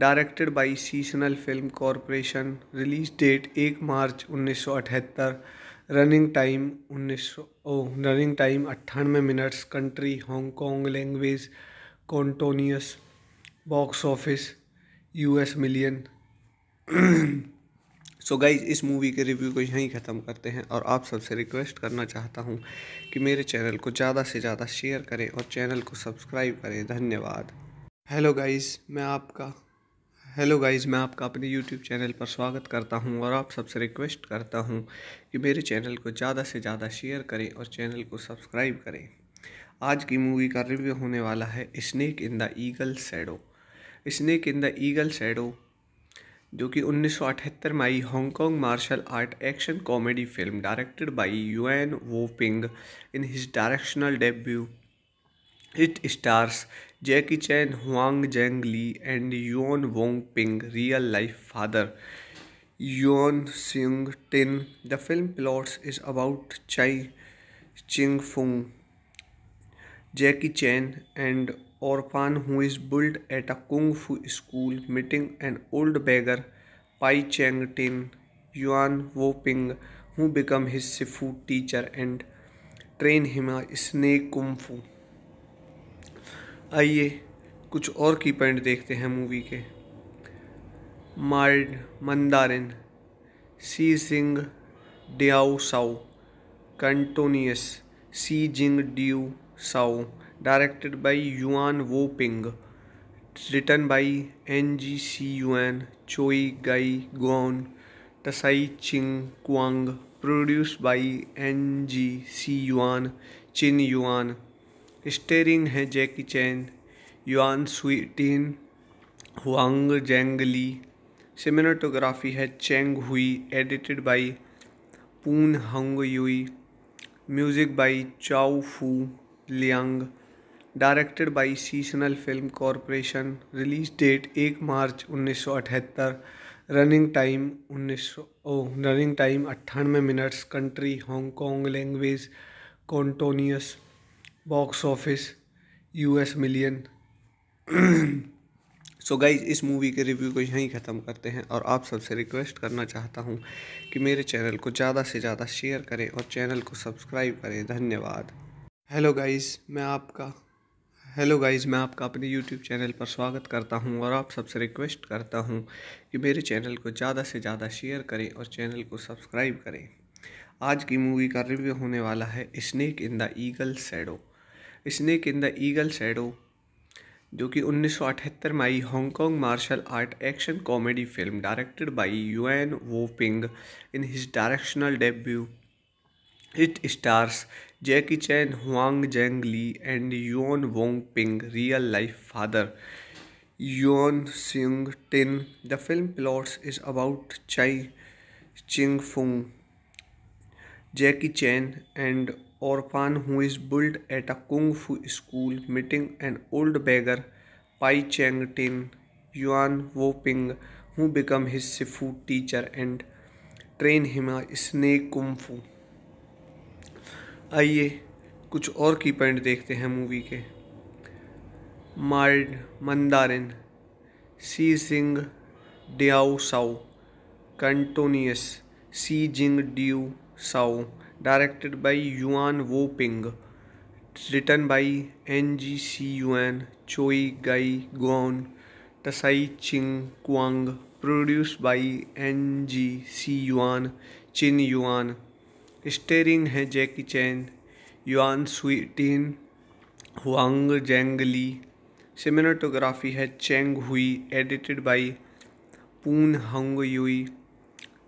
directed by Seasonal Film corporation release date एक मार्च उन्नीस running time उन्नीस running time अट्ठानवे minutes country Hong Kong language Cantonese box office US million so guys इस movie के review को यहीं ख़त्म करते हैं और आप सबसे रिक्वेस्ट करना चाहता हूँ कि मेरे चैनल को ज़्यादा से ज़्यादा शेयर करें और चैनल को सब्सक्राइब करें धन्यवाद हेलो गाइज मैं आपका हेलो गाइज़ मैं आपका अपने यूट्यूब चैनल पर स्वागत करता हूं और आप सबसे रिक्वेस्ट करता हूं कि मेरे चैनल को ज़्यादा से ज़्यादा शेयर करें और चैनल को सब्सक्राइब करें आज की मूवी का रिव्यू होने वाला है snake in the eagle shadow snake in the eagle shadow जो कि 1978 में आई Hong Kong martial art action comedy film directed by Yuen Woo Ping in his directional debut it stars Jackie Chan Hwang Jang Lee and Yuen Wong Ping real life father Yuen Sing tin the film plots is about Chai Ching Fung Jackie Chan and orphan who is bullied at a kung fu school meeting an old beggar Pai cheng Tin, Yuan Wo Ping, who become his Sifu teacher and train him a snake kung fu. आइए कुछ और की point देखते हैं movie के मार्ड Mandarin C Singh Diao Sao Cantonese C Jing due Sao directed by Yuen Woo Ping written by N ji C Yuen Choi गाई गोन Tsai Ching Quang produce by N ji C Yuen Chin yuan starring है Jackie Chan Yuen स्वीटिन Hwang Jang ली सिमिनाटोग्राफी है Cheng Hui edited by Poon hung Yui music by चाओ फू Liang directed by Seasonal film corporation release date एक मार्च उन्नीस running time उन्नीस running time अट्ठानवे minutes country Hong Kong language Cantonese box office US million so guys इस movie के review को यहीं ख़त्म करते हैं और आप सबसे रिक्वेस्ट करना चाहता हूँ कि मेरे चैनल को ज़्यादा से ज़्यादा शेयर करें और चैनल को सब्सक्राइब करें धन्यवाद हेलो गाइज़ मैं आपका हेलो गाइस मैं आपका अपने यूट्यूब चैनल पर स्वागत करता हूं और आप सबसे रिक्वेस्ट करता हूं कि मेरे चैनल को ज़्यादा से ज़्यादा शेयर करें और चैनल को सब्सक्राइब करें आज की मूवी का रिव्यू होने वाला है snack in the eagle shadow snack in the eagle shadow जो कि 1978 में आई Hong Kong martial art action comedy film directed by Yuen Woo Ping in his directional debut hit stars Jackie Chan Hwang Jang Lee and Yuen Wong Ping real life father Yuen Sing tin the film plots is about Chai Ching Fung Jackie Chan and orphan is bullied at a kung फू school meeting an old beggar Pai Cheng Tin Yuen Woo Ping who become his sifu teacher and train Hima snake kung fu आइए कुछ और की point देखते हैं movie के मार्ड Mandarin C Singh Diao Sao Cantonese C Jing due Sao directed by Yuen Woo Ping written by N ji C N Choi गाई गोन Tsai Ching Quang produce by N ji C Yuen Chin yuan starring है Jackie Chan Yuen स्वीटिन Hwang Lee cinematography है Cheng Hui edited by Poon Hung Yui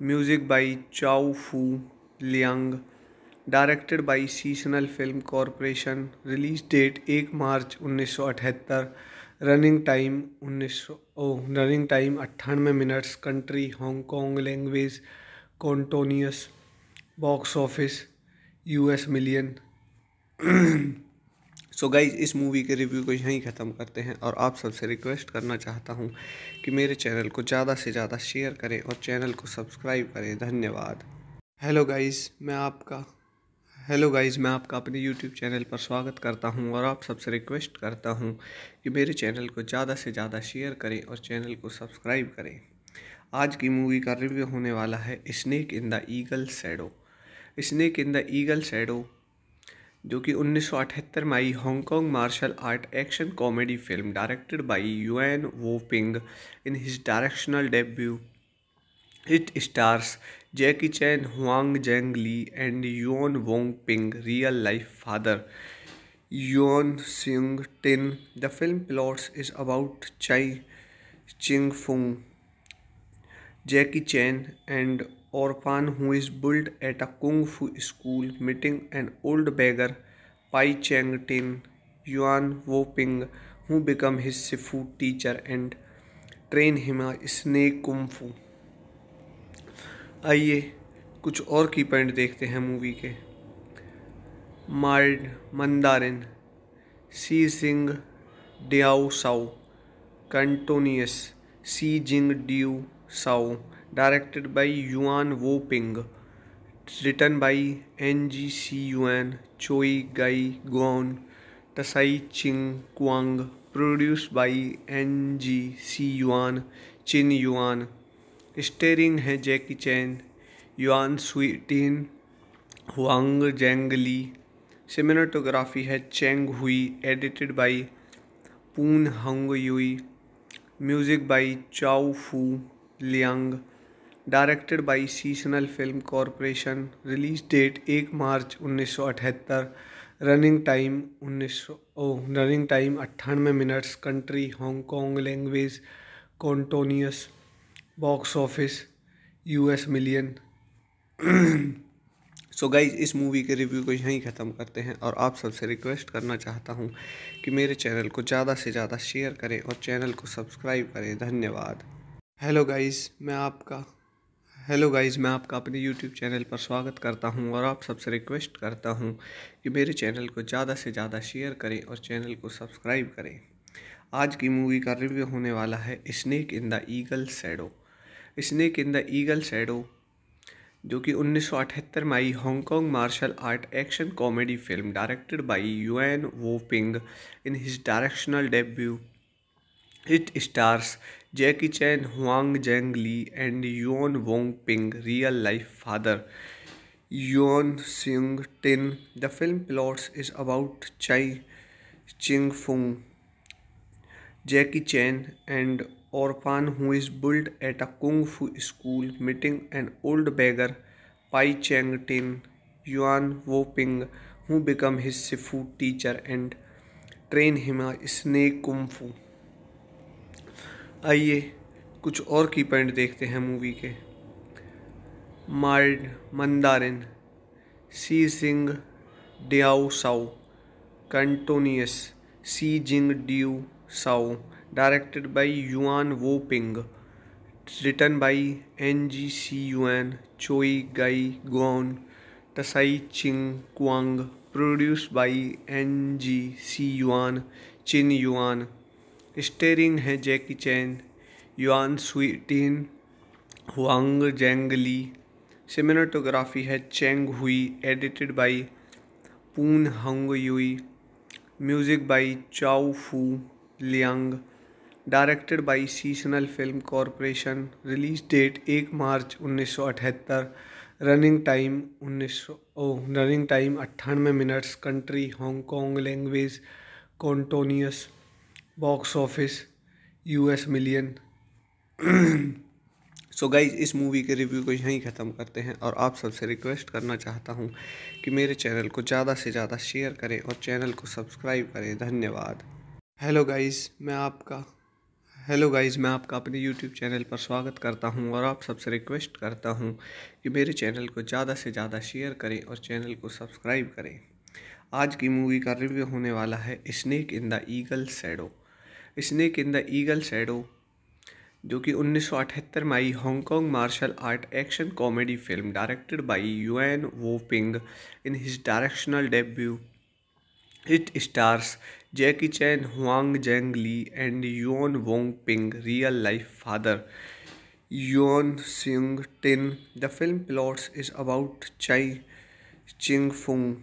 music by चाओ फू Liang directed by Seasonal Film corporation release date एक March अठहत्तर running time उन्नीस running time अट्ठानवे minutes country Hong Kong language Cantonese box office US million so guys इस movie के review को यहीं ख़त्म करते हैं और आप सबसे रिक्वेस्ट करना चाहता हूँ कि मेरे चैनल को ज़्यादा से ज़्यादा शेयर करें और चैनल को सब्सक्राइब करें धन्यवाद हेलो गाइज मैं आपका हेलो गाइस मैं आपका अपने यूट्यूब चैनल पर स्वागत करता हूं और आप सबसे रिक्वेस्ट करता हूं कि मेरे चैनल को ज़्यादा से ज़्यादा शेयर करें और चैनल को सब्सक्राइब करें आज की मूवी का रिव्यू होने वाला है snake in the eagle shadow snake in the eagle shadow जो कि 1978 में आई Hong Kong martial art action comedy film directed by Yuen Woo Ping in his directional debut it stars Jackie Chan Hwang Jang Lee and Yuen Wong Ping real life father Yuen Sing tin the film plots is about Chai Ching Fung Jackie Chan and और who is bullied at a kung फू school meeting and old beggar Pai Cheng Tin Yuen Woo Ping who become his sifu teacher and train Hima snake kung फू आइए कुछ और की point देखते हैं movie के मार्ड Mandarin C Xing Diao Shou Cantonese C Jing due Sao directed by Yuen Woo Ping written by N ji C Yuen Choi गाई Guan Tsai Ching Quang produce by N ji C Yuen Chin yuan starring है Jackie Chan Yuen स्वीटिन Hwang Jang ली सिमिनेटोग्राफी है Cheng Hui edited by पून हंग Yui music by चाओ फू Liang directed by Seasonal film corporation release date एक मार्च उन्नीस running time उन्नीस running time oh, अट्ठानवे minutes country Hong Kong language Cantonese box office US million so guys इस movie के review को यहीं ख़त्म करते हैं और आप सबसे रिक्वेस्ट करना चाहता हूँ कि मेरे चैनल को ज़्यादा से ज़्यादा शेयर करें और चैनल को सब्सक्राइब करें धन्यवाद हेलो गाइस मैं आपका हेलो गाइस मैं आपका अपने यूट्यूब चैनल पर स्वागत करता हूं और आप सबसे रिक्वेस्ट करता हूं कि मेरे चैनल को ज़्यादा से ज़्यादा शेयर करें और चैनल को सब्सक्राइब करें आज की मूवी का रिव्यू होने वाला है snake in the eagle shadow snake in the eagle shadow जो कि 1978 में आई Hong Kong martial art action comedy film directed by Yuen Woo Ping in his directional debut it stars Jackie Chan, Huang Zhang Li, and Yuan Wong Ping, real life father. Yuan Sing Tin. The film plots is about Chai Ching Fung, Jackie Chan, and Orphan, who is built at a kung fu school, meeting an old beggar, Pai Cheng Tin, Yuan Wo Ping, who become his Sifu teacher and train him a snake kung fu. आइए कुछ और की point देखते हैं movie के मार्ड Mandarin C Singh Diao Sao Cantonese C Jing due Sao directed by Yuen Woo Ping written by N G C Yuen Choi गाई गोन Tsai Ching Quang produce by N G C Yuen Chin yuan starring है Jackie Chan Yuen स्वीटिन Hwang Lee cinematography है Cheng Hui edited by Poon Hung Yui music by चाउ फू Liang directed by Seasonal Film corporation release date एक March अठहत्तर running time उन्नीस running time अट्ठानवे minutes country Hong Kong language Cantonese box office US million so guys इस movie के review को यहीं ख़त्म करते हैं और आप सबसे रिक्वेस्ट करना चाहता हूँ कि मेरे चैनल को ज़्यादा से ज़्यादा शेयर करें और चैनल को सब्सक्राइब करें धन्यवाद हेलो गाइज मैं आपका हेलो गाइस मैं आपका अपने यूट्यूब चैनल पर स्वागत करता हूं और आप सबसे रिक्वेस्ट करता हूं कि मेरे चैनल को ज़्यादा से ज़्यादा शेयर करें और चैनल को सब्सक्राइब करें आज की मूवी का रिव्यू होने वाला है snake in the eagle shadow snake in the eagle shadow जो कि 1978 में आई Hong Kong martial art action comedy film directed by Yuen Woo Ping in his directional debut it stars Jackie Chan Hwang Jang Lee and Yuen Wong Ping real life father Yuen Sing tin the film plots is about Chai Ching Fung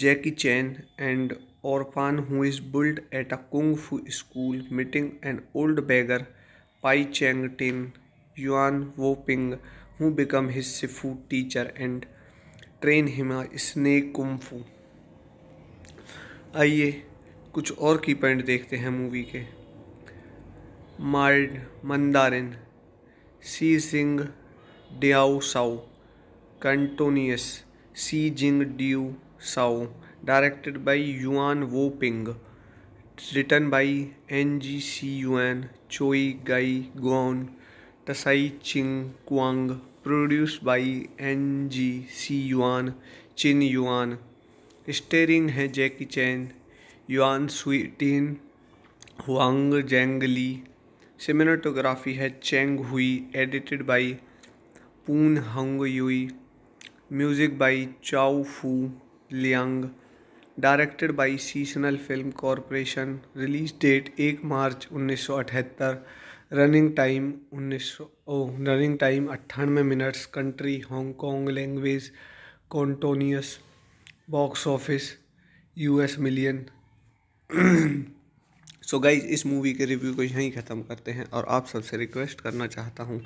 Jackie Chan and orphan who is built at a kung fu school meeting an old beggar Pai Cheng Tin, Yuan Wo Ping, who become his Sifu teacher and train him a snake kung fu. आइए कुछ और की point देखते हैं movie के मार्ड Mandarin C Singh Diao Sao Cantonese C Jing due Sao directed by Yuen Woo Ping written by N ji C Yuen Choi गई गोन Tsai Ching Quang produce by N ji C Yuen Chin yuan starring है Jackie Chan Yuen स्वीटिन Hwang Jang ली सिमिनाटोग्राफी है Cheng Hui edited by पून हंग Yui music by चाओ फू Liang directed by Seasonal film corporation release date एक मार्च उन्नीस सौ अठहत्तर running time उन्नीस सौ रनिंग टाइम अट्ठानवे minutes country Hong Kong language Cantonese box office US million so guys इस मूवी के रिव्यू को यहीं ख़त्म करते हैं और आप सबसे रिक्वेस्ट करना चाहता हूँ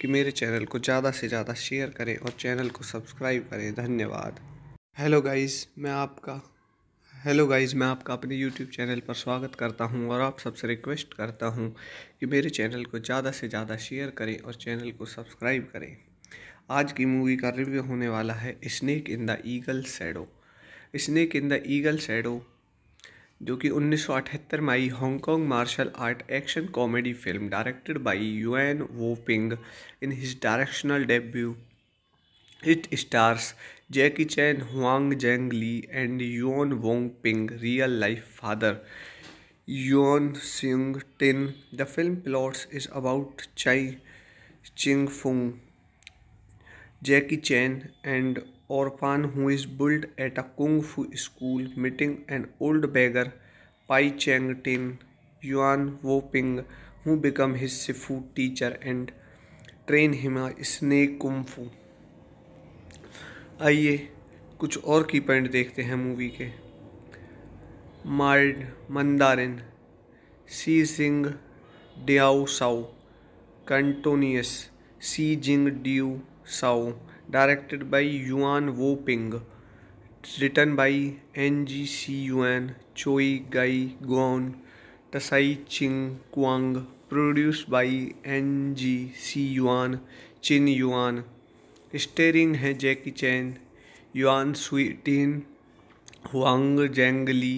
कि मेरे चैनल को ज़्यादा से ज़्यादा शेयर करें और चैनल को सब्सक्राइब करें धन्यवाद हेलो गाइज़ मैं आपका हेलो गाइस मैं आपका अपने यूट्यूब चैनल पर स्वागत करता हूं और आप सबसे रिक्वेस्ट करता हूं कि मेरे चैनल को ज़्यादा से ज़्यादा शेयर करें और चैनल को सब्सक्राइब करें आज की मूवी का रिव्यू होने वाला है snack in the eagle shadow snack in the eagle shadow जो कि 1978 में आई Hong Kong martial art action comedy film directed by Yuen Woo Ping in his directional debut it stars Jackie Chan Hwang Jang Lee and Yuen Wong Ping real life father Yuen Sing tin the film plots is about Chai Ching Fung Jackie Chan and orphan is bullied at a kung फू school meeting an old beggar Pai Cheng Tin Yuen Woo Ping who become his sifu teacher and train Hima snake kung fu आइए कुछ और की point देखते हैं movie के मार्ड Mandarin C Singh Diao Sao Cantonese C Jing due Sao directed by Yuen Woo Ping written by N ji C N Choi गाई गोन Tsai Ching Quang produce by N ji C Yuen Chin yuan starring है Jackie Chan Yuen स्वीटिन Hwang Jang Lee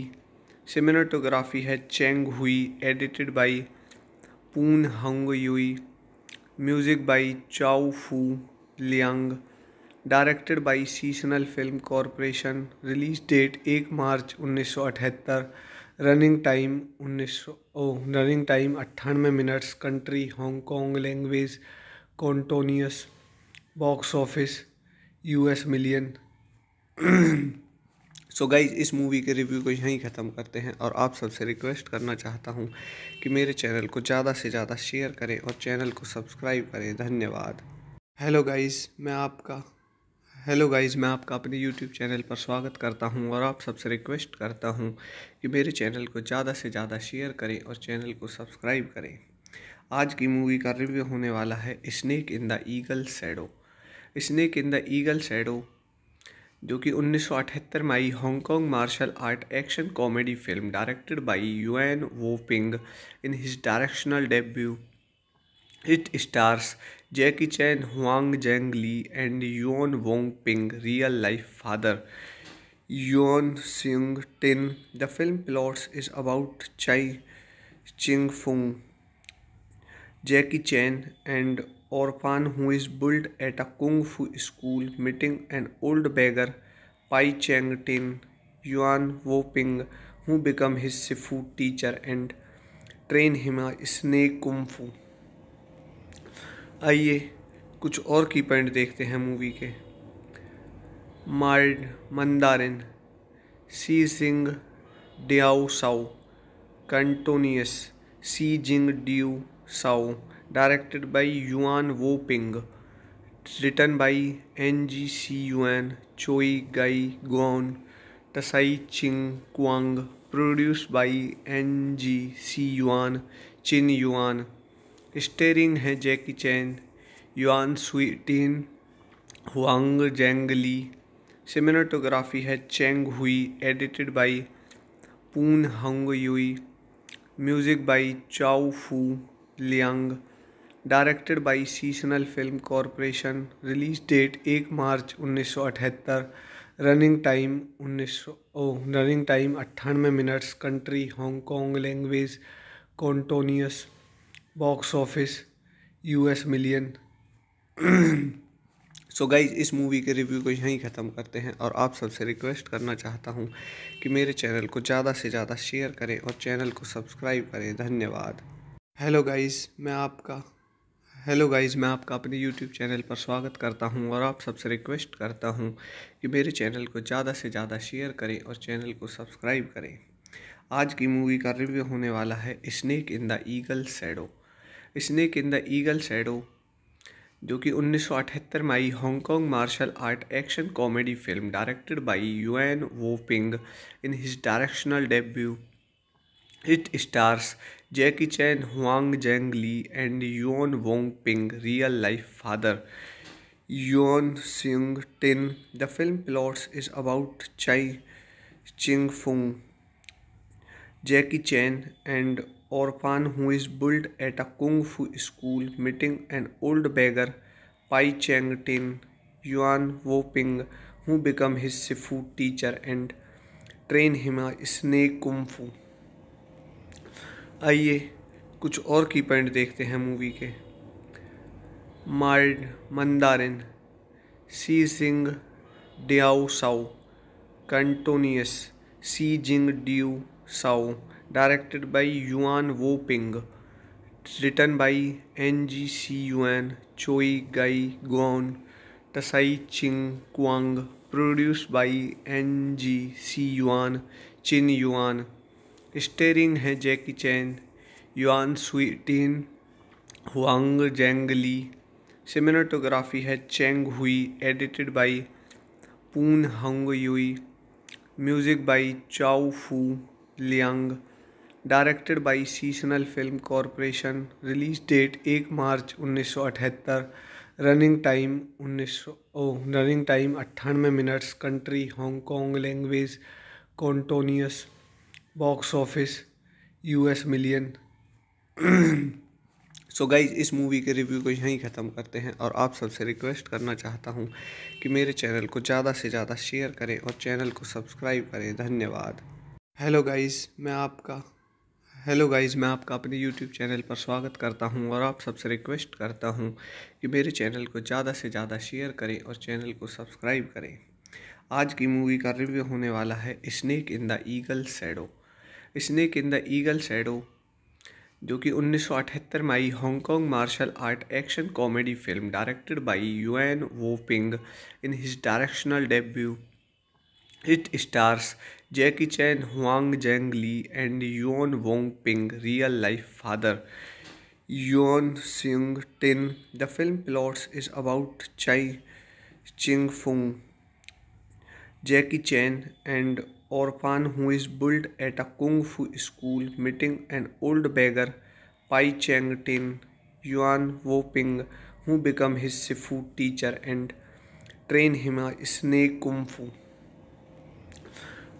cinematography है Cheng Hui edited by Poon Hung Yui music by चाउ फू Liang directed by Seasonal film corporation release date एक मार्च उन्नीस running time उन्नीस running time अट्ठानवे minutes country Hong Kong language Cantonese box office US million so guys इस movie के review को यहीं ख़त्म करते हैं और आप सबसे रिक्वेस्ट करना चाहता हूँ कि मेरे चैनल को ज़्यादा से ज़्यादा शेयर करें और चैनल को सब्सक्राइब करें धन्यवाद हेलो गाइज मैं आपका हेलो गाइज़ मैं आपका अपने यूट्यूब चैनल पर स्वागत करता हूं और आप सबसे रिक्वेस्ट करता हूं कि मेरे चैनल को ज़्यादा से ज़्यादा शेयर करें और चैनल को सब्सक्राइब करें आज की मूवी का रिव्यू होने वाला है snake in the eagle shadow snake in the eagle shadow जो कि 1978 में आई Hong Kong martial art action comedy film directed by Yuen Woo Ping in his directional debut it stars Jackie Chan Hwang Jang Lee and Yuen Wong Ping real life father Yuen Sing tin the film plots is about Chai Ching Fung Jackie Chan and orphan who is built at a kung fu school meeting an old beggar Pai Cheng Tin, Yuan Woping, who become his Sifu teacher and train him a snake kung fu. आइए कुछ और की point देखते हैं movie के मार्ड Mandarin C Singh Diao Sao Cantonese C Jing due Sao directed by Yuen Woo Ping written by N ji C Yuen Choi गई Guan Tsai Ching Quang produce by N ji C Yuen Chin yuan starring है Jackie Chan Yuen स्वीटिन Hwang Jang ली सिमिनाटोग्राफी है Cheng Hui edited by पून हंग Yui music by चाओ फू Liang directed by seasonal film corporation release date एक मार्च उन्नीस सौ अठहत्तर running time उन्नीस सौ रनिंग टाइम अट्ठानवे minutes country Hong Kong language Cantonese box office US million so guys इस मूवी के रिव्यू को यहीं ख़त्म करते हैं और आप सबसे रिक्वेस्ट करना चाहता हूँ कि मेरे चैनल को ज़्यादा से ज़्यादा शेयर करें और चैनल को सब्सक्राइब करें धन्यवाद हेलो गाइस मैं आपका हेलो गाइस मैं आपका अपने यूट्यूब चैनल पर स्वागत करता हूं और आप सबसे रिक्वेस्ट करता हूं कि मेरे चैनल को ज़्यादा से ज़्यादा शेयर करें और चैनल को सब्सक्राइब करें आज की मूवी का रिव्यू होने वाला है snack in the eagle shadow snack in the eagle shadow जो कि 1978 में आई Hong Kong martial art action comedy film directed by Yuen Woo Ping in his directional debut it stars Jackie Chan Hwang Jang Lee and Yuen Wong Ping real life father Yuen Sing tin the film plots is about Chai Ching Fung Jackie Chan and orphan who is bullied at a kung फू school meeting an old beggar Pai Cheng Tin Yuen Woo Ping who become his sifu teacher and train Hima snake kung fu आइए कुछ और की point देखते हैं movie के मार्ड Mandarin C Singh Diao Sao Cantonese C Jing due Sao directed by Yuen Woo Ping written by N ji C N Choi गाई गोन Tsai Ching Quang produce by N ji C Yuen Chin yuan starring है Jackie Chan Yuen स्वीटिन Hwang Jang Lee cinematography है Cheng Hui edited by Poon Hung Yui music by चाओ फू Liang directed by seasonal film corporation release date एक मार्च उन्नीस सौ अठहत्तर running time उन्नीस सौ रनिंग टाइम अट्ठानवे minutes country Hong Kong language Cantonese box office US million so guys इस मूवी के रिव्यू को यहीं ख़त्म करते हैं और आप सबसे रिक्वेस्ट करना चाहता हूँ कि मेरे चैनल को ज़्यादा से ज़्यादा शेयर करें और चैनल को सब्सक्राइब करें धन्यवाद हेलो गाइज मैं आपका हेलो गाइस मैं आपका अपने यूट्यूब चैनल पर स्वागत करता हूं और आप सबसे रिक्वेस्ट करता हूं कि मेरे चैनल को ज़्यादा से ज़्यादा शेयर करें और चैनल को सब्सक्राइब करें आज की मूवी का रिव्यू होने वाला है snake in the eagle shadow snake in the eagle shadow जो कि 1978 में आई Hong Kong martial art action comedy film directed by Yuen Woo Ping in his directional debut it stars Jackie Chan Hwang Jang Lee and Yuen Wong Ping real life father Yuen Sing tin the film plots is about Chai Ching Fung Jackie Chan and orphan who is bullied at a kung fu school meeting an old beggar Pai Cheng Tin, Yuan Wo Ping, who become his Sifu teacher and train him a snake kung fu.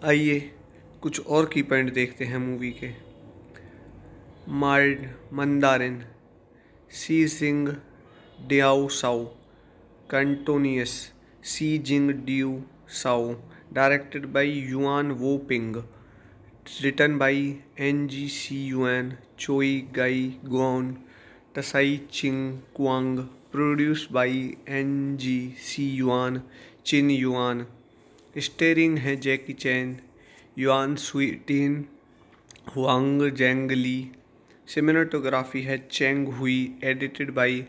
आइए कुछ और की point देखते हैं movie के मार्ड Mandarin C Singh Diao Sao Cantonese C Jing due Sao directed by Yuen Woo Ping written by N ji C Yuen Choi गई गोन Tsai Ching Kuang produce by N ji C Yuen Chin yuan starring है Jackie Chan Yuen स्वीटिन Hwang Jang ली सिमिनेटोग्राफी है Cheng Hui edited by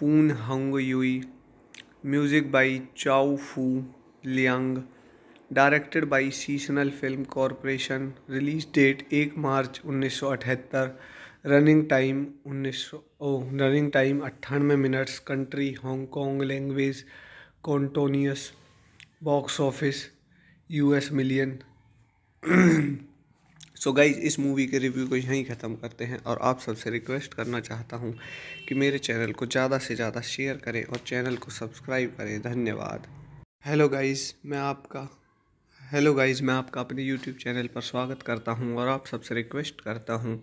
पून हंग Yui music by चाओ फू Liang directed by seasonal film corporation release date एक मार्च उन्नीस सौ अठहत्तर running time उन्नीस सौ रनिंग टाइम अट्ठानवे minutes country Hong Kong language Cantonese box office US million so guys इस मूवी के रिव्यू को यहीं ख़त्म करते हैं और आप सबसे रिक्वेस्ट करना चाहता हूँ कि मेरे चैनल को ज़्यादा से ज़्यादा शेयर करें और चैनल को सब्सक्राइब करें धन्यवाद हेलो गाइज़ मैं आपका हेलो गाइस मैं आपका अपने यूट्यूब चैनल पर स्वागत करता हूं और आप सबसे रिक्वेस्ट करता हूं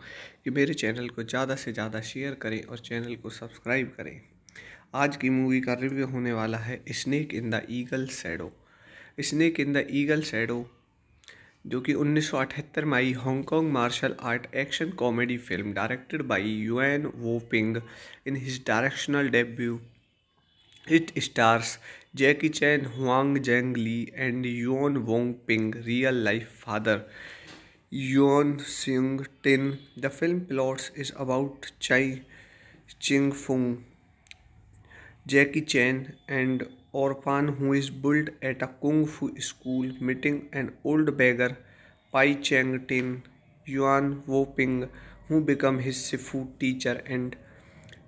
कि मेरे चैनल को ज़्यादा से ज़्यादा शेयर करें और चैनल को सब्सक्राइब करें आज की मूवी का रिव्यू होने वाला है snack in the eagle shadow snack in the eagle shadow जो कि 1978 में आई Hong Kong martial art action comedy film directed by Yuen Woo Ping in his directional debut it stars Jackie Chan Hwang Jang Lee and Yuen Wong Ping real life father Yuen Sing tin the film plots is about Chai Ching Fung Jackie Chan and orphan is bullied at a kung फू school meeting an old beggar Pai Cheng Tin Yuen Woo Ping who become his sifu teacher and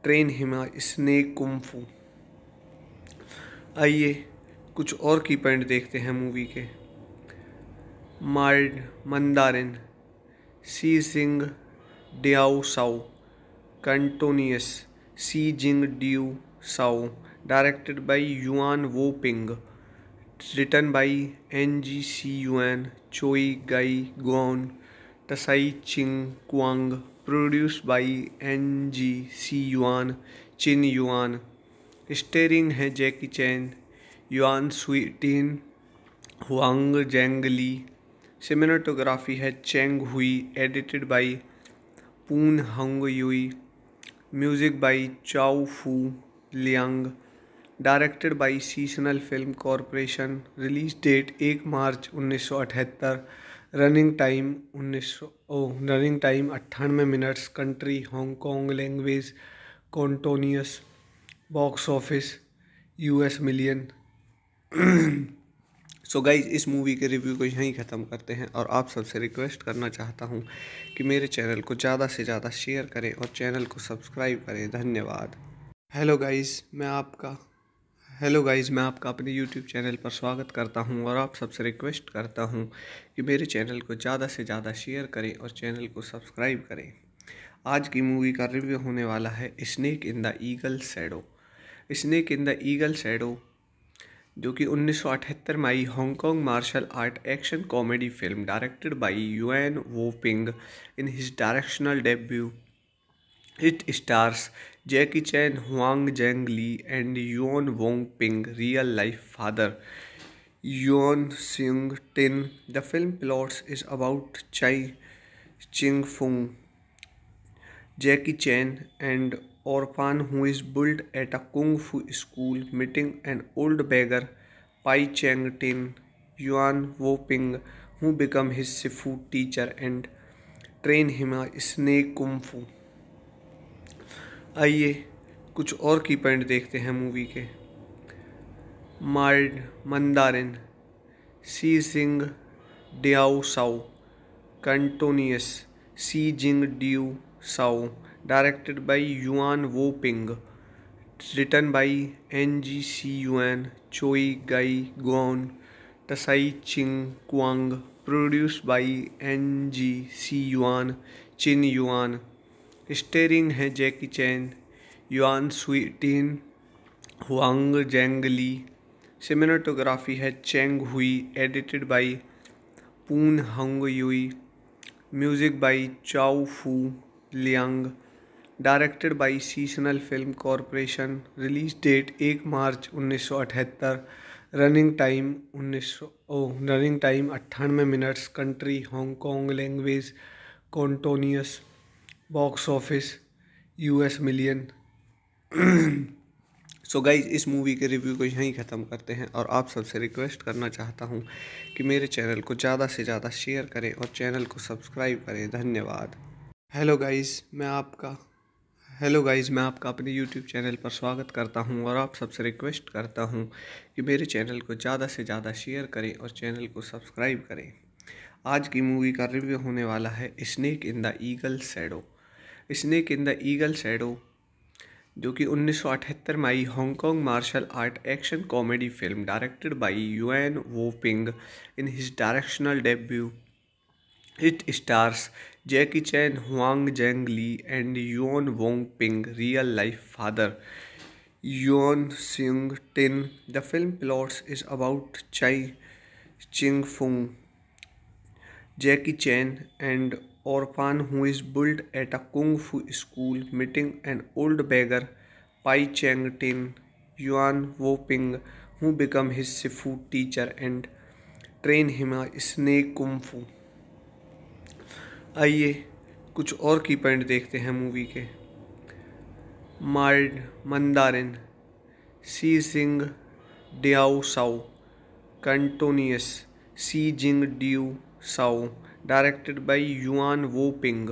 train Hima snake kung fu आइए कुछ और की point देखते हैं movie के मार्ड Mandarin C Singh Diao Sao Cantonese C Jing due Sao directed by Yuen Woo Ping written by N ji C N Choi गाई गोन Tsai Ching Quang produce by N ji C Yuen Chin yuan starring है Jackie Chan Yuen स्वीटिन Hwang Jang Lee cinematography है Cheng Hui edited by Poon Hung Yui music by चाओ फू Liang directed by seasonal film corporation release date एक मार्च उन्नीस running time उन्नीस running time अट्ठानवे minutes country Hong Kong language Cantonese box office US million so guys इस movie के review को यहीं ख़त्म करते हैं और आप सबसे रिक्वेस्ट करना चाहता हूँ कि मेरे चैनल को ज़्यादा से ज़्यादा शेयर करें और चैनल को सब्सक्राइब करें धन्यवाद हेलो गाइज मैं आपका हेलो गाइस मैं आपका अपने यूट्यूब चैनल पर स्वागत करता हूं और आप सबसे रिक्वेस्ट करता हूं कि मेरे चैनल को ज़्यादा से ज़्यादा शेयर करें और चैनल को सब्सक्राइब करें आज की मूवी का रिव्यू होने वाला है snake in the eagle shadow snake in the eagle shadow जो कि 1978 में आई Hong Kong martial art action comedy film directed by Yuen Woo Ping in his directional debut it stars Jackie Chan Hwang Jang Lee and Yuen Wong Ping real life father Yuen Sing tin the film plots is about Chai Ching Fung Jackie Chan and orphan who is built at a kung fu school meeting an old beggar Pai Cheng Tin Yuan Wo Ping who become his Sifu teacher and train him a snake kung fu आइए कुछ और की point देखते हैं movie के मार्ड Mandarin C Singh Diao Sao Cantonese C Jing due Sao directed by Yuen Woo Ping written by N G C Yuen Choi गई गोन Tsai Ching Kuang produce by N G C Yuen Chin yuan starring है Jackie Chan Yuen स्वीटिन Hwang Jang ली सिमिनाटोग्राफी है Cheng Hui edited by Poon hung Yui music by चाओ फू Liang directed by seasonal film corporation release date एक मार्च उन्नीस सौ अठहत्तर running time उन्नीस running time अट्ठानवे minutes country Hong Kong language Cantonese box office US million so guys इस movie के रिव्यू को यहीं ख़त्म करते हैं और आप सबसे रिक्वेस्ट करना चाहता हूँ कि मेरे चैनल को ज़्यादा से ज़्यादा शेयर करें और चैनल को सब्सक्राइब करें धन्यवाद हेलो गाइस मैं आपका हेलो गाइस मैं आपका अपने यूट्यूब चैनल पर स्वागत करता हूं और आप सबसे रिक्वेस्ट करता हूं कि मेरे चैनल को ज़्यादा से ज़्यादा शेयर करें और चैनल को सब्सक्राइब करें आज की मूवी का रिव्यू होने वाला है snack in the eagle shadow snack in the eagle shadow जो कि 1978 में आई Hong Kong martial art action comedy film directed by Yuen Woo Ping in his directional debut it stars Jackie Chan Hwang Jang Lee and Yuen Wong Ping real life father Yuen Sing tin the film plots is about Chai Ching Fung Jackie Chan and orphan who is bullied at a kung फू school meeting an old beggar Pai Cheng Tin Yuen Woo Ping who become his sifu teacher and train Hima snake kung fu आइए कुछ और की point देखते हैं movie के मार्ड Mandarin C Singh Diao Sao Cantonese C Jing due Sao directed by Yuen Woo Ping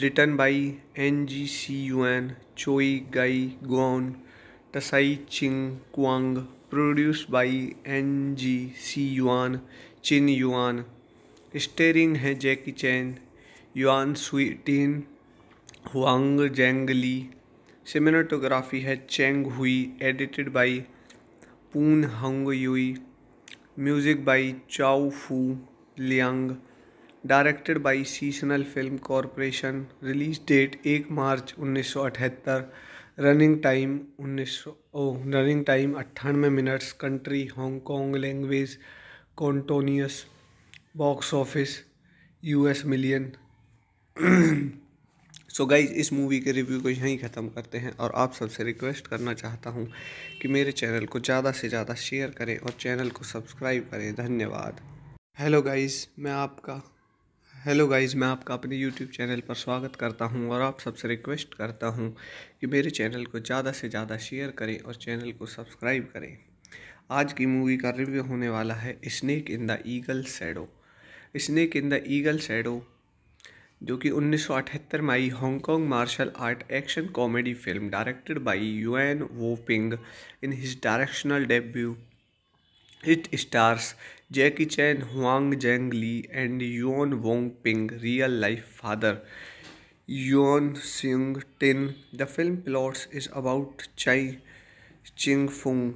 written by N G C N Choi गाई गोन Tsai Ching Quang produce by N G C Yuen Chin yuan starring है Jackie Chan Yuen स्वीटिन Hwang Jang Lee cinematography है Cheng Hui edited by Poon Hung Yui music by चाओ फू Liang directed by seasonal film corporation release date एक मार्च उन्नीस running time उन्नीस running time अट्ठानवे minutes country Hong Kong language Cantonese box office US million so guys इस movie के review को यहीं ख़त्म करते हैं और आप सबसे रिक्वेस्ट करना चाहता हूँ कि मेरे चैनल को ज़्यादा से ज़्यादा शेयर करें और चैनल को सब्सक्राइब करें धन्यवाद हेलो गाइज मैं आपका हेलो गाइस मैं आपका अपने यूट्यूब चैनल पर स्वागत करता हूं और आप सबसे रिक्वेस्ट करता हूं कि मेरे चैनल को ज़्यादा से ज़्यादा शेयर करें और चैनल को सब्सक्राइब करें आज की मूवी का रिव्यू होने वाला है snake in the eagle shadow snake in the eagle shadow जो कि 1978 में आई Hong Kong martial art action comedy film directed by Yuen Woo Ping in his directional debut it stars Jackie Chan Hwang Jang Lee and Yuen Wong Ping real life father Yuen Sing tin the film plots is about Chai Ching Fung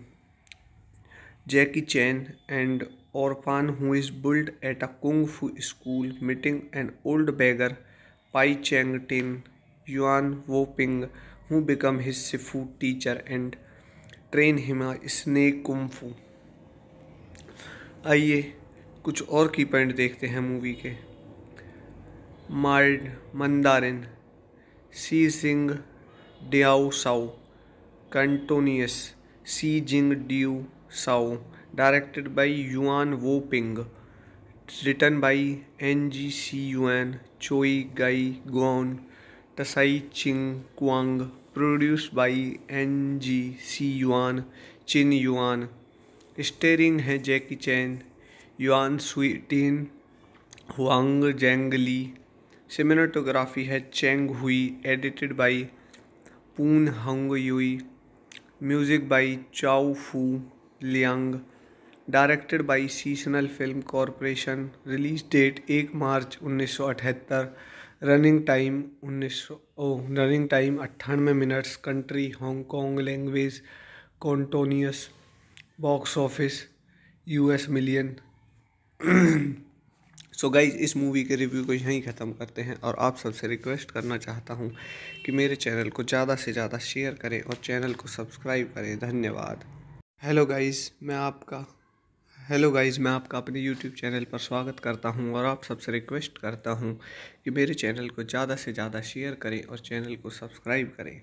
Jackie Chan and orphan who is built at a kung fu school meeting an old beggar Pai Cheng Tin Yuan Wo Ping who become his Sifu teacher and train him a snake kung fu. आइए कुछ और की point देखते हैं movie के मार्ड Mandarin C Singh Diao Sao Cantonese C Jing due Sao directed by Yuen Woo Ping written by N G C Yuen Choi Gai Gon Tsai Ching Kuang produce by N G C Yuen Chin yuan starring है Jackie Chan Yuen स्वीटिन Hwang Jang ली सिमिनाटोग्राफी है Cheng Hui edited by Poon hung Yui music by चाओ फू Liang directed by seasonal film corporation release date एक मार्च उन्नीस running time उन्नीस running time अट्ठानवे minutes country Hong Kong language Cantonese box office US million so guys इस movie के review को यहीं ख़त्म करते हैं और आप सबसे रिक्वेस्ट करना चाहता हूँ कि मेरे चैनल को ज़्यादा से ज़्यादा शेयर करें और चैनल को सब्सक्राइब करें धन्यवाद हेलो गाइस मैं आपका हेलो गाइस मैं आपका अपने यूट्यूब चैनल पर स्वागत करता हूं और आप सबसे रिक्वेस्ट करता हूं कि मेरे चैनल को ज़्यादा से ज़्यादा शेयर करें और चैनल को सब्सक्राइब करें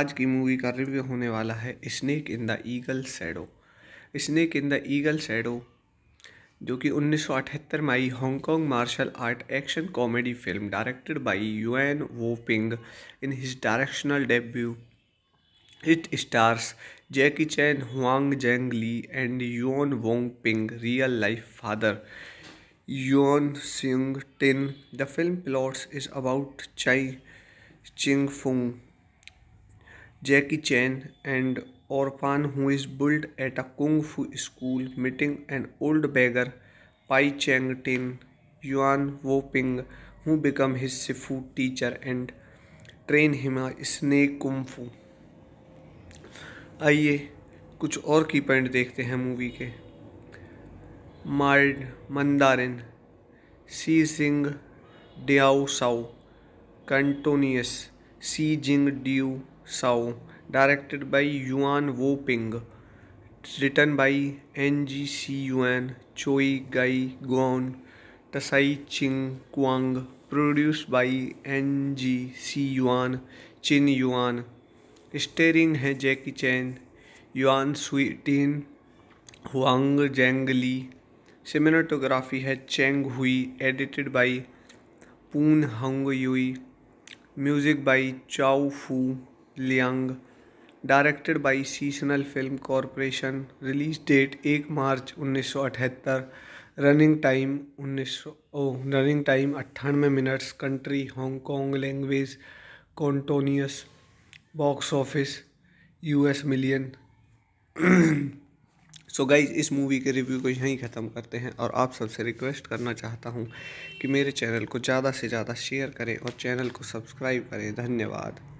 आज की मूवी का रिव्यू होने वाला है snack in the eagle shadow snack in the eagle shadow जो कि 1978 में आई Hong Kong martial art action comedy film directed by Yuen Woo Ping in his directional debut it stars Jackie Chan Hwang Jang Lee and Yuen Wong Ping real life father Yuen Sing tin the film plots is about Chai Ching Fung Jackie Chan and orphan who is bullied at a kung फू school meeting an old beggar Pai Cheng Tin Yuen Woo Ping who become his sifu teacher and train Hima snake kung fu आइए कुछ और की point देखते हैं movie के मार्ड Mandarin C Singh Diao Sao Cantonese C Jing due Sao directed by Yuen Woo Ping written by N G C N Choi गाई गोन Tsai Ching Quang produce by N G C Yuen Chin yuan starring है Jackie Chan Yuen स्वीटिन Hwang Jang Lee cinematography है Cheng Hui edited by Poon Hung Yui music by चाउ फू Liang directed by seasonal film corporation release date एक मार्च उन्नीस running time उन्नीस running time अट्ठानवे minutes country Hong Kong language Cantonese box office US million so guys इस movie के review को यहीं ख़त्म करते हैं और आप सबसे रिक्वेस्ट करना चाहता हूँ कि मेरे चैनल को ज़्यादा से ज़्यादा शेयर करें और चैनल को सब्सक्राइब करें धन्यवाद